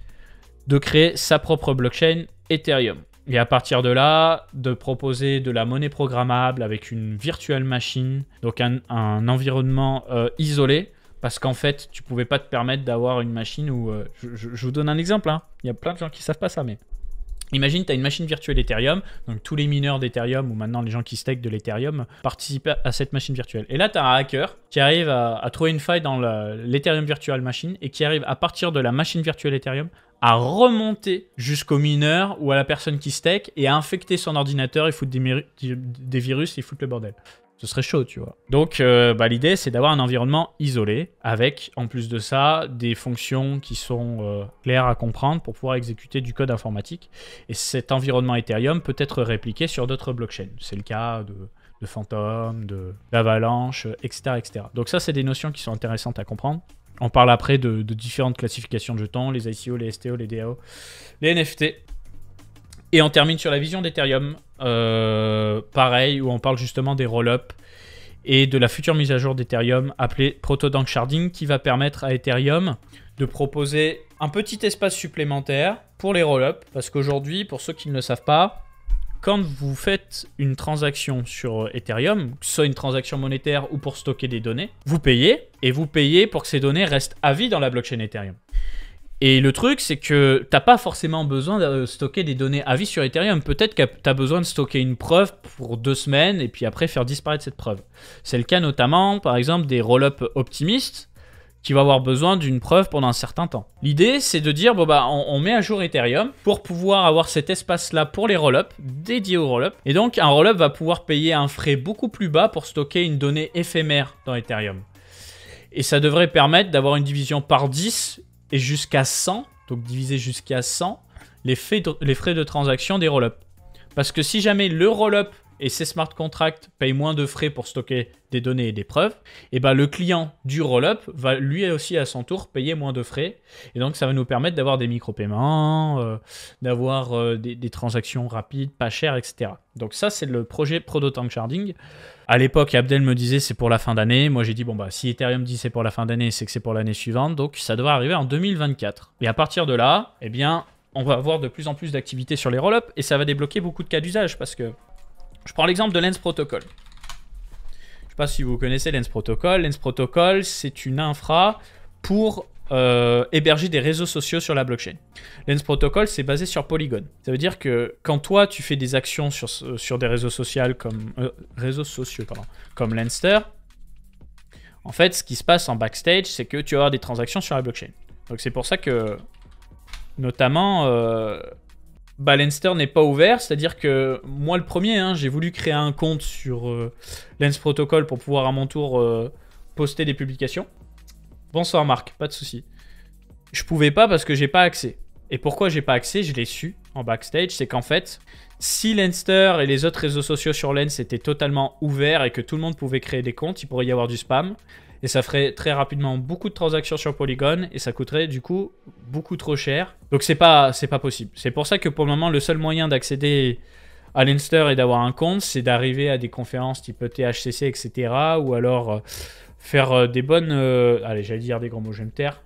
de créer sa propre blockchain Ethereum. Et à partir de là, de proposer de la monnaie programmable avec une virtual machine, donc un, environnement euh, isolé, parce qu'en fait, tu pouvais pas te permettre d'avoir une machine où. Euh, je, vous donne un exemple, hein. il y a plein de gens qui savent pas ça, mais. Imagine, tu as une machine virtuelle Ethereum, donc tous les mineurs d'Ethereum ou maintenant les gens qui stack de l'Ethereum participent à cette machine virtuelle. Et là, tu as un hacker qui arrive à, trouver une faille dans l'Ethereum Virtual Machine et qui arrive à partir de la machine virtuelle Ethereum à remonter jusqu'au mineur ou à la personne qui stack, et à infecter son ordinateur et foutre des, des virus et foutre le bordel ce serait chaud, tu vois. Donc, euh, bah, l'idée, c'est d'avoir un environnement isolé, avec, en plus de ça, des fonctions qui sont euh, claires à comprendre pour pouvoir exécuter du code informatique. Et cet environnement Ethereum peut être répliqué sur d'autres blockchains. C'est le cas de, de Phantom, d'Avalanche, euh, etc., Donc ça, c'est des notions qui sont intéressantes à comprendre. On parle après de, de différentes classifications de jetons, les ICO, les STO, les DAO, les NFT. Et on termine sur la vision d'Ethereum, euh, pareil, où on parle justement des roll-up et de la future mise à jour d'Ethereum appelée Proto-Dank Sharding qui va permettre à Ethereum de proposer un petit espace supplémentaire pour les roll-up. Parce qu'aujourd'hui, pour ceux qui ne le savent pas, quand vous faites une transaction sur Ethereum, soit une transaction monétaire ou pour stocker des données, vous payez et vous payez pour que ces données restent à vie dans la blockchain Ethereum. Et le truc, c'est que t'as pas forcément besoin de stocker des données à vie sur Ethereum. Peut-être que tu as besoin de stocker une preuve pour deux semaines et puis après faire disparaître cette preuve. C'est le cas notamment, par exemple, des roll-up optimistes qui vont avoir besoin d'une preuve pendant un certain temps. L'idée, c'est de dire, bon bah, on, met à jour Ethereum pour pouvoir avoir cet espace-là pour les roll-up, dédié au roll-up. Et donc, un roll-up va pouvoir payer un frais beaucoup plus bas pour stocker une donnée éphémère dans Ethereum. Et ça devrait permettre d'avoir une division par 10 et jusqu'à 100, donc divisé jusqu'à 100, les, frais de, les frais de transaction des roll-up. Parce que si jamais le roll-up et ces smart contracts payent moins de frais pour stocker des données et des preuves, et eh ben le client du roll-up va lui aussi à son tour payer moins de frais. Et donc ça va nous permettre d'avoir des micro-paiements, euh, d'avoir euh, des, transactions rapides, pas chères, etc. Donc ça c'est le projet Proto-Tank Sharding. À l'époque, Abdel me disait c'est pour la fin d'année. Moi j'ai dit bon bah si Ethereum dit c'est pour la fin d'année, c'est que c'est pour l'année suivante. Donc ça devrait arriver en 2024. Et à partir de là, eh bien on va avoir de plus en plus d'activités sur les roll ups et ça va débloquer beaucoup de cas d'usage parce que je prends l'exemple de Lens Protocol. Je ne sais pas si vous connaissez Lens Protocol. Lens Protocol, c'est une infra pour euh, héberger des réseaux sociaux sur la blockchain. Lens Protocol, c'est basé sur Polygon. Ça veut dire que quand toi, tu fais des actions sur, des réseaux, sociaux euh, comme, Lenster, en fait, ce qui se passe en backstage, c'est que tu vas avoir des transactions sur la blockchain. Donc c'est pour ça que, notamment, euh, bah, Lenster n'est pas ouvert, c'est-à-dire que moi le premier, hein, j'ai voulu créer un compte sur euh, Lens Protocol pour pouvoir à mon tour euh, poster des publications. Bonsoir Marc, pas de souci. Je pouvais pas parce que j'ai pas accès. Et pourquoi j'ai pas accès Je l'ai su en backstage, c'est qu'en fait, si Lenster et les autres réseaux sociaux sur Lens étaient totalement ouverts et que tout le monde pouvait créer des comptes, il pourrait y avoir du spam. Et ça ferait très rapidement beaucoup de transactions sur Polygon et ça coûterait du coup beaucoup trop cher. Donc c'est pas, pas possible. C'est pour ça que pour le moment, le seul moyen d'accéder à l'Inster et d'avoir un compte, c'est d'arriver à des conférences type THCC, etc. Ou alors euh, faire euh, des bonnes... Euh, allez, j'allais dire des grands mots, je vais me taire.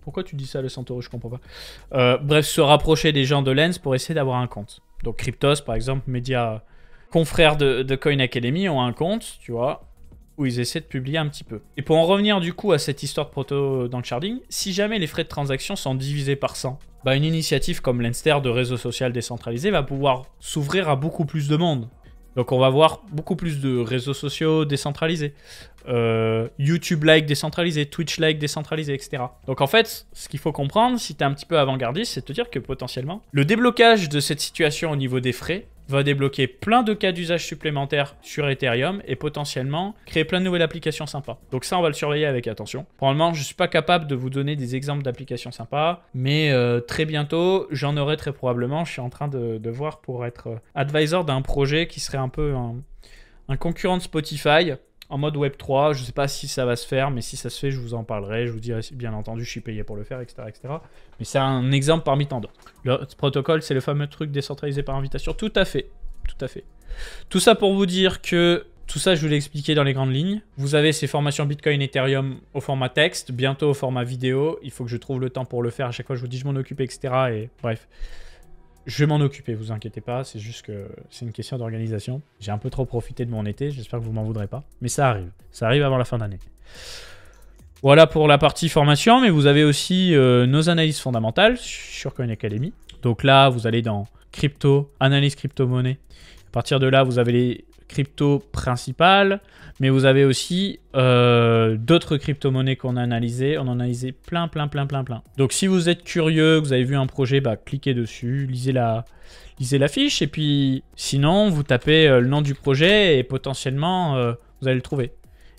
pourquoi tu dis ça, le Santoro Je comprends pas. bref, se rapprocher des gens de Lens pour essayer d'avoir un compte. Donc Cryptos, par exemple, médias confrères de, de Coin Academy ont un compte, tu vois où ils essaient de publier un petit peu. Et pour en revenir du coup à cette histoire de proto dans le sharding, si jamais les frais de transaction sont divisés par 100, bah une initiative comme Lenster de réseau social décentralisé va pouvoir s'ouvrir à beaucoup plus de monde. Donc on va voir beaucoup plus de réseaux sociaux décentralisés, euh, YouTube-like décentralisé, Twitch-like décentralisé, etc. Donc en fait, ce qu'il faut comprendre, si tu es un petit peu avant-gardiste, c'est de te dire que potentiellement, le déblocage de cette situation au niveau des frais va débloquer plein de cas d'usage supplémentaires sur Ethereum et potentiellement créer plein de nouvelles applications sympas. Donc ça, on va le surveiller avec attention. moment, je ne suis pas capable de vous donner des exemples d'applications sympas, mais euh, très bientôt, j'en aurai très probablement. Je suis en train de, voir pour être euh, advisor d'un projet qui serait un peu un concurrent de Spotify en mode Web 3. Je ne sais pas si ça va se faire, mais si ça se fait, je vous en parlerai. Je vous dirai, bien entendu, je suis payé pour le faire, etc. etc. Mais c'est un exemple parmi tant d'autres. Le protocole, c'est le fameux truc décentralisé par invitation. Tout à fait. Tout à fait. Tout ça pour vous dire que tout ça, je vous l'ai expliqué dans les grandes lignes. Vous avez ces formations Bitcoin, Ethereum au format texte, bientôt au format vidéo. Il faut que je trouve le temps pour le faire. À chaque fois, je vous dis, je m'en occupe, etc. Et bref, je vais m'en occuper, vous inquiétez pas, c'est juste que c'est une question d'organisation. J'ai un peu trop profité de mon été, j'espère que vous m'en voudrez pas. Mais ça arrive, ça arrive avant la fin d'année. Voilà pour la partie formation, mais vous avez aussi euh, nos analyses fondamentales sur Coin Academy. Donc là, vous allez dans crypto, analyse crypto-monnaie. À partir de là, vous avez les crypto principale, mais vous avez aussi euh, d'autres crypto-monnaies qu'on a analysées. On a analysé plein, plein, plein, plein, plein. Donc si vous êtes curieux, vous avez vu un projet, bah, cliquez dessus, lisez la, lisez la fiche, et puis sinon, vous tapez euh, le nom du projet et potentiellement, euh, vous allez le trouver.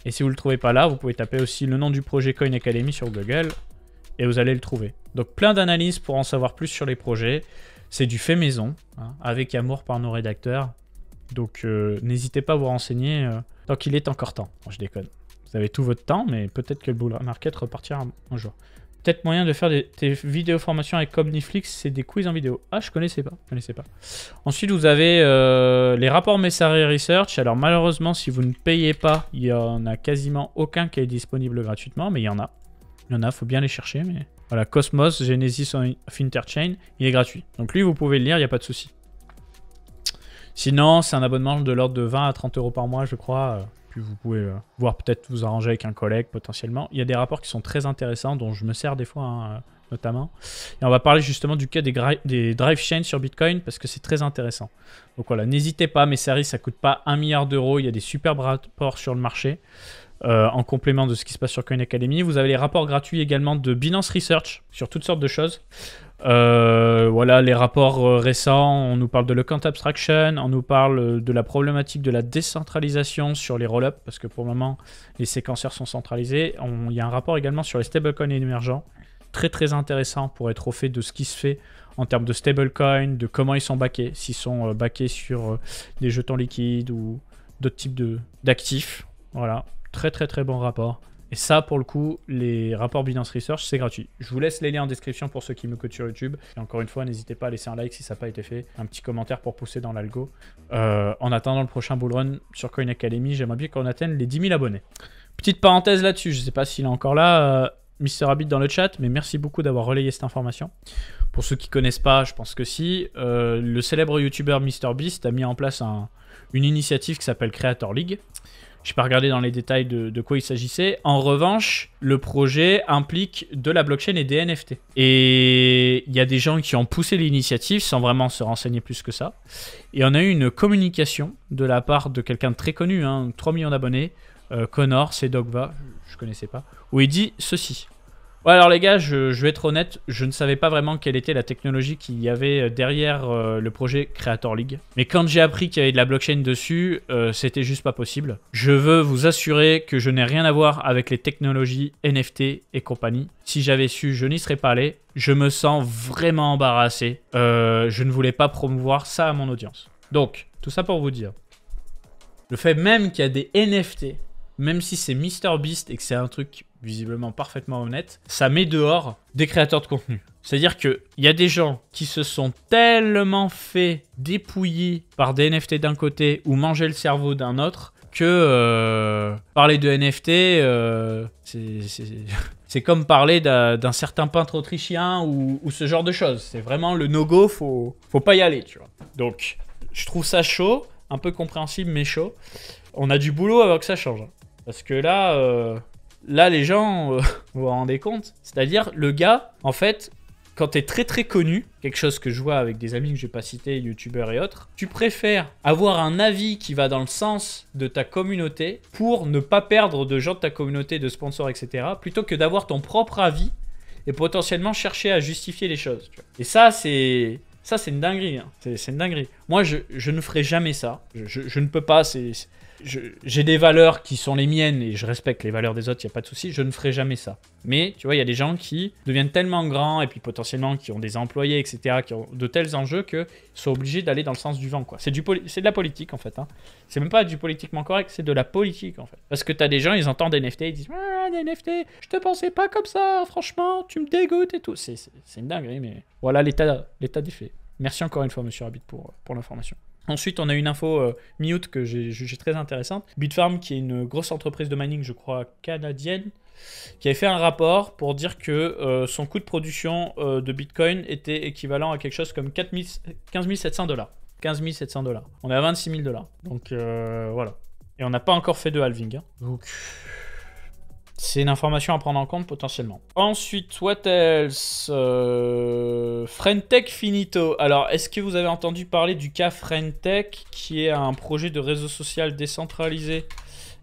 Et si vous ne le trouvez pas là, vous pouvez taper aussi le nom du projet Coin Academy sur Google, et vous allez le trouver. Donc plein d'analyses pour en savoir plus sur les projets. C'est du fait maison, hein, avec amour par nos rédacteurs. Donc euh, n'hésitez pas à vous renseigner euh, tant qu'il est encore temps. je déconne. Vous avez tout votre temps, mais peut-être que le bull market repartira un jour. Peut-être moyen de faire des, vidéos formations avec comme c'est des quiz en vidéo. Ah, je connaissais pas, je connaissais pas. Ensuite, vous avez euh, les rapports Messari Research. Alors malheureusement, si vous ne payez pas, il y en a quasiment aucun qui est disponible gratuitement, mais il y en a. Il y en a, faut bien les chercher, mais voilà, Cosmos, Genesis Interchain, il est gratuit. Donc lui, vous pouvez le lire, il n'y a pas de souci. Sinon, c'est un abonnement de l'ordre de 20 à 30 euros par mois, je crois. Euh, puis vous pouvez euh, voir peut-être vous arranger avec un collègue potentiellement. Il y a des rapports qui sont très intéressants, dont je me sers des fois. Hein, euh, notamment. Et on va parler justement du cas des, drive chains sur Bitcoin parce que c'est très intéressant. Donc voilà, n'hésitez pas, mes services, ça coûte pas un milliard d'euros. Il y a des superbes rapports sur le marché en complément de ce qui se passe sur Coin Academy. Vous avez les rapports gratuits également de Binance Research sur toutes sortes de choses. Euh, voilà, les rapports euh, récents, on nous parle de le quant Abstraction, on nous parle de la problématique de la décentralisation sur les roll-up, parce que pour le moment, les séquenceurs sont centralisés. Il y a un rapport également sur les stablecoins émergents, très très intéressant pour être au fait de ce qui se fait en termes de stablecoins, de comment ils sont backés, s'ils sont euh, backés sur des jetons liquides ou d'autres types d'actifs. Voilà, très très très bon rapport. Et ça, pour le coup, les rapports Binance Research, c'est gratuit. Je vous laisse les liens en description pour ceux qui me coûtent sur YouTube. Et encore une fois, n'hésitez pas à laisser un like si ça n'a pas été fait, un petit commentaire pour pousser dans l'algo. Euh, en attendant le prochain bull run sur Coin Academy, j'aimerais bien qu'on atteigne les 10 000 abonnés. Petite parenthèse là-dessus, je ne sais pas s'il est encore là. Euh, Mr. Habit dans le chat, mais merci beaucoup d'avoir relayé cette information. Pour ceux qui ne connaissent pas, je pense que si, euh, le célèbre youtubeur Beast a mis en place une initiative qui s'appelle Creator League, je n'ai pas regardé dans les détails de, quoi il s'agissait. En revanche, le projet implique de la blockchain et des NFT. Et il y a des gens qui ont poussé l'initiative sans vraiment se renseigner plus que ça. Et on a eu une communication de la part de quelqu'un de très connu, 3 hein, millions d'abonnés, euh, Connor, c'est Dogva, je ne connaissais pas, où il dit ceci. Ouais, alors les gars, je, vais être honnête, je ne savais pas vraiment quelle était la technologie qu'il y avait euh, derrière euh, le projet Creator League. Mais quand j'ai appris qu'il y avait de la blockchain dessus, euh, c'était juste pas possible. Je veux vous assurer que je n'ai rien à voir avec les technologies NFT et compagnie. Si j'avais su, je n'y serais pas allé. Je me sens vraiment embarrassé. je ne voulais pas promouvoir ça à mon audience. Donc, tout ça pour vous dire. Le fait même qu'il y a des NFT, même si c'est MrBeast et que c'est un truc visiblement parfaitement honnête, ça met dehors des créateurs de contenu. C'est-à-dire qu'il y a des gens qui se sont tellement fait dépouiller par des NFT d'un côté ou manger le cerveau d'un autre que euh, parler de NFT, euh, c'est comme parler d'un certain peintre autrichien ou, ou, ce genre de choses. C'est vraiment le no-go, faut, faut pas y aller, tu vois. Donc, je trouve ça chaud, un peu compréhensible, mais chaud. On a du boulot avant que ça change. Hein. Parce que là, euh, Là, les gens, euh, vous vous rendez compte C'est-à-dire, le gars, en fait, quand t'es très très connu, quelque chose que je vois avec des amis que je j'ai pas cités, youtubeurs et autres, tu préfères avoir un avis qui va dans le sens de ta communauté pour ne pas perdre de gens de ta communauté, de sponsors, etc., plutôt que d'avoir ton propre avis et potentiellement chercher à justifier les choses. Et ça, c'est... Ça, c'est une dinguerie. Hein. C'est une dinguerie. Moi, je, ne ferai jamais ça. Je, je ne peux pas. C'est j'ai des valeurs qui sont les miennes et je respecte les valeurs des autres, il n'y a pas de souci, je ne ferai jamais ça. Mais tu vois, il y a des gens qui deviennent tellement grands et puis potentiellement qui ont des employés, etc., qui ont de tels enjeux que sont obligés d'aller dans le sens du vent. quoi. C'est de la politique en fait. Hein. C'est même pas du politiquement correct, c'est de la politique en fait. Parce que tu as des gens, ils entendent des NFT, ils disent Ah, des NFT, je te pensais pas comme ça, franchement, tu me dégoûtes et tout. C'est une dinguerie, mais voilà l'état des faits. Merci encore une fois, monsieur Rabbit, pour, pour l'information. Ensuite, on a une info euh, minute que j'ai jugée très intéressante. Bitfarm, qui est une grosse entreprise de mining, je crois, canadienne, qui avait fait un rapport pour dire que euh, son coût de production euh, de Bitcoin était équivalent à quelque chose comme 4 15 700 dollars. 15 dollars. On est à 26 000 dollars. Donc voilà. Et on n'a pas encore fait de halving. Hein. C'est une information à prendre en compte potentiellement. Ensuite, what else euh... Frentech Finito. Alors, est-ce que vous avez entendu parler du cas Frentech, qui est un projet de réseau social décentralisé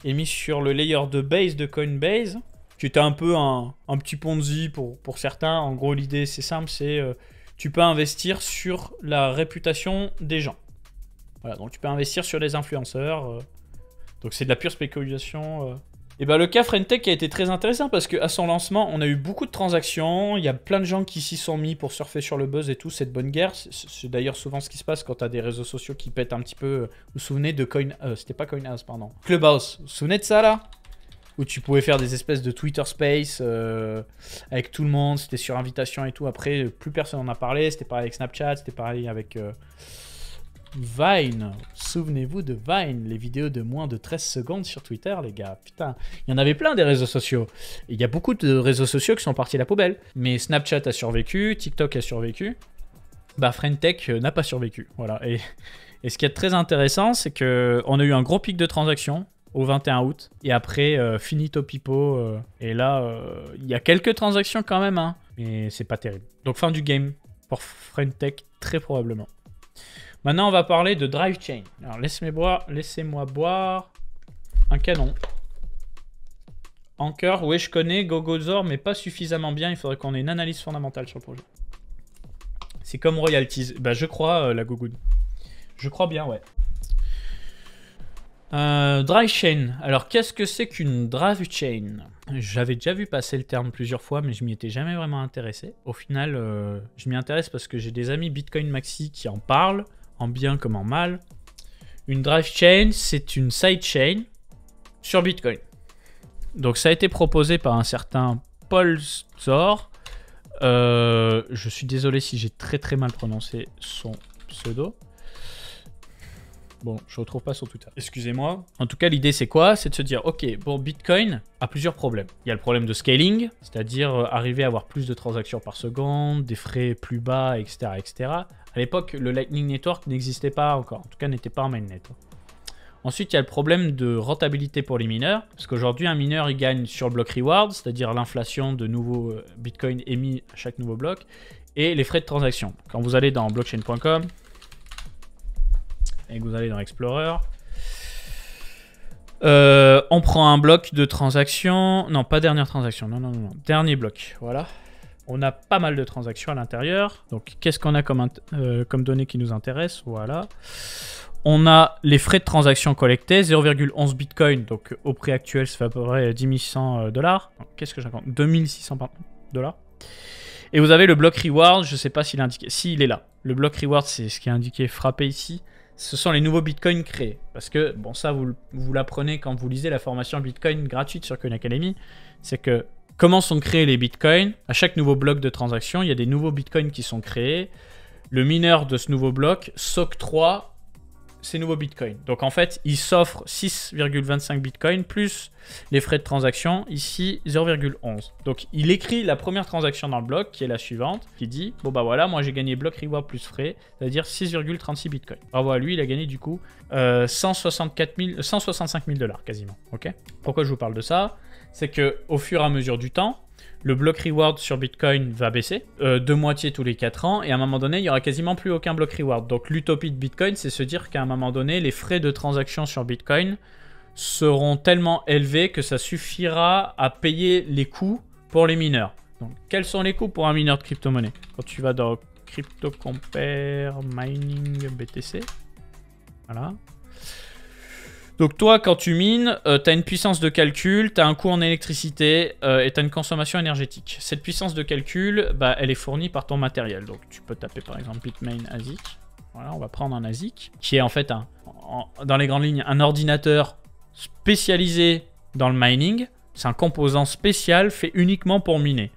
et mis sur le layer de base de Coinbase, qui était un peu un, petit Ponzi pour, pour certains. En gros, l'idée, c'est simple, c'est euh, tu peux investir sur la réputation des gens. Voilà, donc tu peux investir sur les influenceurs. Euh. donc c'est de la pure spéculation. Euh. Et eh bah, ben, le cas Frentech a été très intéressant parce qu'à son lancement, on a eu beaucoup de transactions. Il y a plein de gens qui s'y sont mis pour surfer sur le buzz et tout. Cette bonne guerre, c'est d'ailleurs souvent ce qui se passe quand tu des réseaux sociaux qui pètent un petit peu. Vous vous souvenez de Coin. Euh, c'était pas Coinhouse, pardon. Clubhouse. Vous vous souvenez de ça là où tu pouvais faire des espèces de Twitter Space euh, avec tout le monde, c'était sur invitation et tout. Après, plus personne n'en a parlé. C'était pareil avec Snapchat, c'était pareil avec euh, Vine. Souvenez-vous de Vine, les vidéos de moins de 13 secondes sur Twitter, les gars. Putain, il y en avait plein des réseaux sociaux. Il y a beaucoup de réseaux sociaux qui sont partis à la poubelle. Mais Snapchat a survécu, TikTok a survécu. Bah, FriendTech euh, n'a pas survécu. Voilà. Et, ce qui est très intéressant, c'est qu'on a eu un gros pic de transactions au 21 août. Et après, euh, finito pipo. Euh, et là, il y a quelques transactions quand même, hein, mais c'est pas terrible. Donc fin du game pour FriendTech, très probablement. Maintenant, on va parler de drive chain. Alors, laissez-moi boire, laissez boire un canon. Anchor, oui, je connais Gogozor, mais pas suffisamment bien. Il faudrait qu'on ait une analyse fondamentale sur le projet. C'est comme royalties. Bah, je crois, euh, la Gogo. Je crois bien, ouais. Euh, drive chain. Alors, qu'est-ce que c'est qu'une drive chain J'avais déjà vu passer le terme plusieurs fois, mais je m'y étais jamais vraiment intéressé. Au final, euh, je m'y intéresse parce que j'ai des amis Bitcoin Maxi qui en parlent en bien comme en mal. Une drive chain, c'est une side chain sur Bitcoin. Donc ça a été proposé par un certain Paul Zor. Euh, je suis désolé si j'ai très très mal prononcé son pseudo. Bon, je ne retrouve pas sur Twitter. Excusez-moi. En tout cas, l'idée c'est quoi C'est de se dire, ok, bon, Bitcoin a plusieurs problèmes. Il y a le problème de scaling, c'est-à-dire euh, arriver à avoir plus de transactions par seconde, des frais plus bas, etc., etc. À l'époque, le Lightning Network n'existait pas encore, en tout cas n'était pas un mainnet. Ensuite, il y a le problème de rentabilité pour les mineurs, parce qu'aujourd'hui, un mineur, il gagne sur le bloc reward, c'est-à-dire l'inflation de nouveaux euh, bitcoins émis à chaque nouveau bloc, et les frais de transaction. Quand vous allez dans blockchain.com, et que vous allez dans Explorer, euh, on prend un bloc de transaction, non pas dernière transaction, non, non, non. dernier bloc, voilà. On a pas mal de transactions à l'intérieur. Donc, qu'est-ce qu'on a comme, euh, comme données qui nous intéressent Voilà. On a les frais de transaction collectés, 0,11 bitcoin. Donc, au prix actuel, ça fait à peu près 10 euh, dollars. Qu'est-ce que compte, 2600 dollars. Et vous avez le bloc reward. Je ne sais pas s'il est indiqué. S'il est là. Le bloc reward, c'est ce qui est indiqué frappé ici ce sont les nouveaux bitcoins créés. Parce que, bon, ça, vous, vous l'apprenez quand vous lisez la formation bitcoin gratuite sur Coin Academy. C'est que comment sont créés les bitcoins. À chaque nouveau bloc de transaction, il y a des nouveaux bitcoins qui sont créés. Le mineur de ce nouveau bloc s'octroie ces nouveaux bitcoins. Donc en fait, il s'offre 6,25 bitcoins plus les frais de transaction, ici 0,11. Donc il écrit la première transaction dans le bloc, qui est la suivante, qui dit Bon bah voilà, moi j'ai gagné bloc reward plus frais, c'est-à-dire 6,36 bitcoins. Bravo ah, à lui, il a gagné du coup 164 165 000 dollars quasiment. Ok Pourquoi je vous parle de ça c'est que au fur et à mesure du temps, le block reward sur Bitcoin va baisser euh, de moitié tous les 4 ans et à un moment donné, il n'y aura quasiment plus aucun block reward. Donc l'utopie de Bitcoin, c'est se dire qu'à un moment donné, les frais de transaction sur Bitcoin seront tellement élevés que ça suffira à payer les coûts pour les mineurs. Donc quels sont les coûts pour un mineur de crypto-monnaie Quand tu vas dans Crypto Mining BTC, voilà, donc toi, quand tu mines, euh, tu as une puissance de calcul, tu as un coût en électricité euh, et tu as une consommation énergétique. Cette puissance de calcul, bah, elle est fournie par ton matériel. Donc tu peux taper par exemple Bitmain ASIC. Voilà, on va prendre un ASIC, qui est en fait, un, dans les grandes lignes, un ordinateur spécialisé dans le mining. C'est un composant spécial fait uniquement pour miner.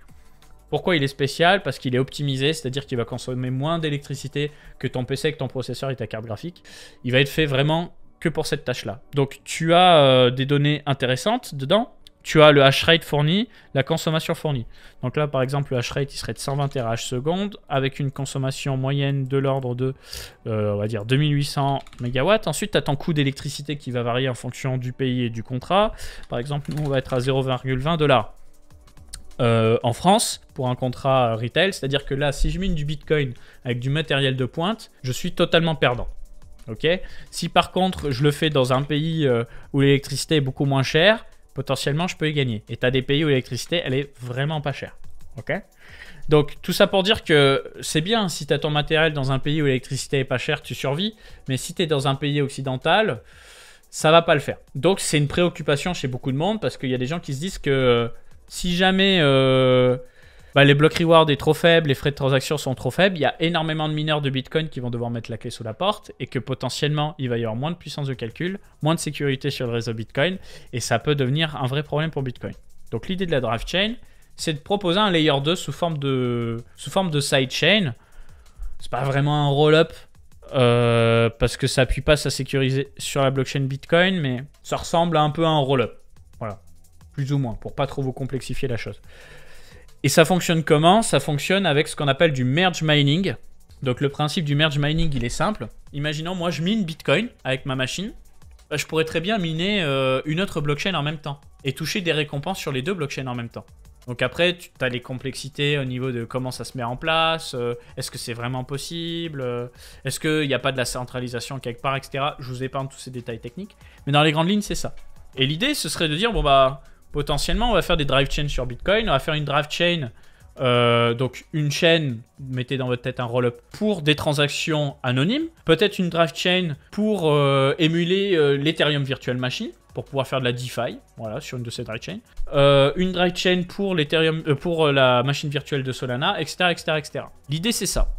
Pourquoi il est spécial Parce qu'il est optimisé, c'est-à-dire qu'il va consommer moins d'électricité que ton PC, que ton processeur et ta carte graphique. Il va être fait vraiment que pour cette tâche-là. Donc tu as euh, des données intéressantes dedans. Tu as le hash rate fourni, la consommation fournie. Donc là, par exemple, le hash rate, il serait de 120 TH secondes avec une consommation moyenne de l'ordre de, euh, on va dire, 2800 MW. Ensuite, tu as ton coût d'électricité qui va varier en fonction du pays et du contrat. Par exemple, nous, on va être à 0,20 dollars. Euh, en France pour un contrat retail. C'est-à-dire que là, si je mine du Bitcoin avec du matériel de pointe, je suis totalement perdant. Ok. Si par contre je le fais dans un pays euh, où l'électricité est beaucoup moins chère, potentiellement je peux y gagner. Et tu as des pays où l'électricité elle est vraiment pas chère. Ok. Donc tout ça pour dire que c'est bien si tu as ton matériel dans un pays où l'électricité est pas chère, tu survis. Mais si tu es dans un pays occidental, ça va pas le faire. Donc c'est une préoccupation chez beaucoup de monde parce qu'il y a des gens qui se disent que euh, si jamais euh, bah, les blocs reward est trop faible, les frais de transaction sont trop faibles, il y a énormément de mineurs de Bitcoin qui vont devoir mettre la clé sous la porte et que potentiellement il va y avoir moins de puissance de calcul, moins de sécurité sur le réseau Bitcoin et ça peut devenir un vrai problème pour Bitcoin. Donc l'idée de la draft chain, c'est de proposer un layer 2 sous forme de, sous forme de chain. C'est pas vraiment un roll-up euh, parce que ça appuie pas sa sécuriser sur la blockchain Bitcoin, mais ça ressemble un peu à un roll-up. Voilà, plus ou moins, pour pas trop vous complexifier la chose. Et ça fonctionne comment Ça fonctionne avec ce qu'on appelle du merge mining. Donc le principe du merge mining, il est simple. Imaginons, moi, je mine Bitcoin avec ma machine. Bah, je pourrais très bien miner euh, une autre blockchain en même temps et toucher des récompenses sur les deux blockchains en même temps. Donc après, tu as les complexités au niveau de comment ça se met en place, euh, est-ce que c'est vraiment possible, euh, est-ce qu'il n'y a pas de la centralisation quelque part, etc. Je vous épargne tous ces détails techniques. Mais dans les grandes lignes, c'est ça. Et l'idée, ce serait de dire, bon bah, potentiellement, on va faire des drive chains sur Bitcoin. On va faire une drive chain, euh, donc une chaîne, mettez dans votre tête un roll-up pour des transactions anonymes. Peut-être une drive chain pour euh, émuler euh, l'Ethereum Virtual Machine pour pouvoir faire de la DeFi, voilà, sur une de ces drive chains. une drive chain pour l'Ethereum, pour la machine virtuelle de Solana, etc., etc., etc. L'idée c'est ça.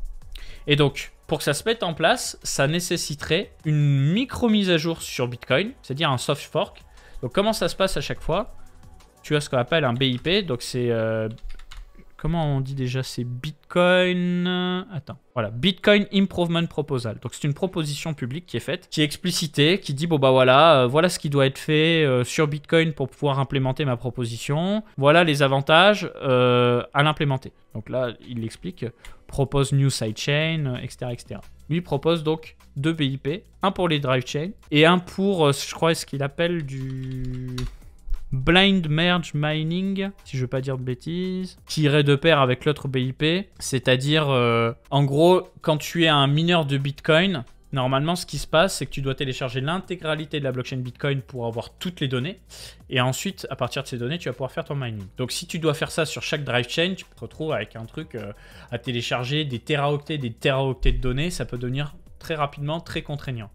Et donc, pour que ça se mette en place, ça nécessiterait une micro mise à jour sur Bitcoin, c'est-à-dire un soft fork. Donc, comment ça se passe à chaque fois tu as ce qu'on appelle un BIP, donc c'est... Euh, comment on dit déjà C'est Bitcoin... Attends, voilà, Bitcoin Improvement Proposal. Donc c'est une proposition publique qui est faite, qui est explicitée, qui dit, bon bah voilà, euh, voilà ce qui doit être fait euh, sur Bitcoin pour pouvoir implémenter ma proposition, voilà les avantages à l'implémenter. Donc là, il explique, propose new sidechain, etc., etc. Lui propose donc deux BIP, un pour les drive chain et un pour, je crois, ce qu'il appelle du Blind Merge Mining, si je veux pas dire de bêtises, tiré de pair avec l'autre BIP, c'est-à-dire euh, en gros quand tu es un mineur de Bitcoin, Normalement, ce qui se passe, c'est que tu dois télécharger l'intégralité de la blockchain Bitcoin pour avoir toutes les données. Et ensuite, à partir de ces données, tu vas pouvoir faire ton mining. Donc, si tu dois faire ça sur chaque drive chain, tu te retrouves avec un truc euh, à télécharger des teraoctets, des teraoctets de données. Ça peut devenir très rapidement très contraignant.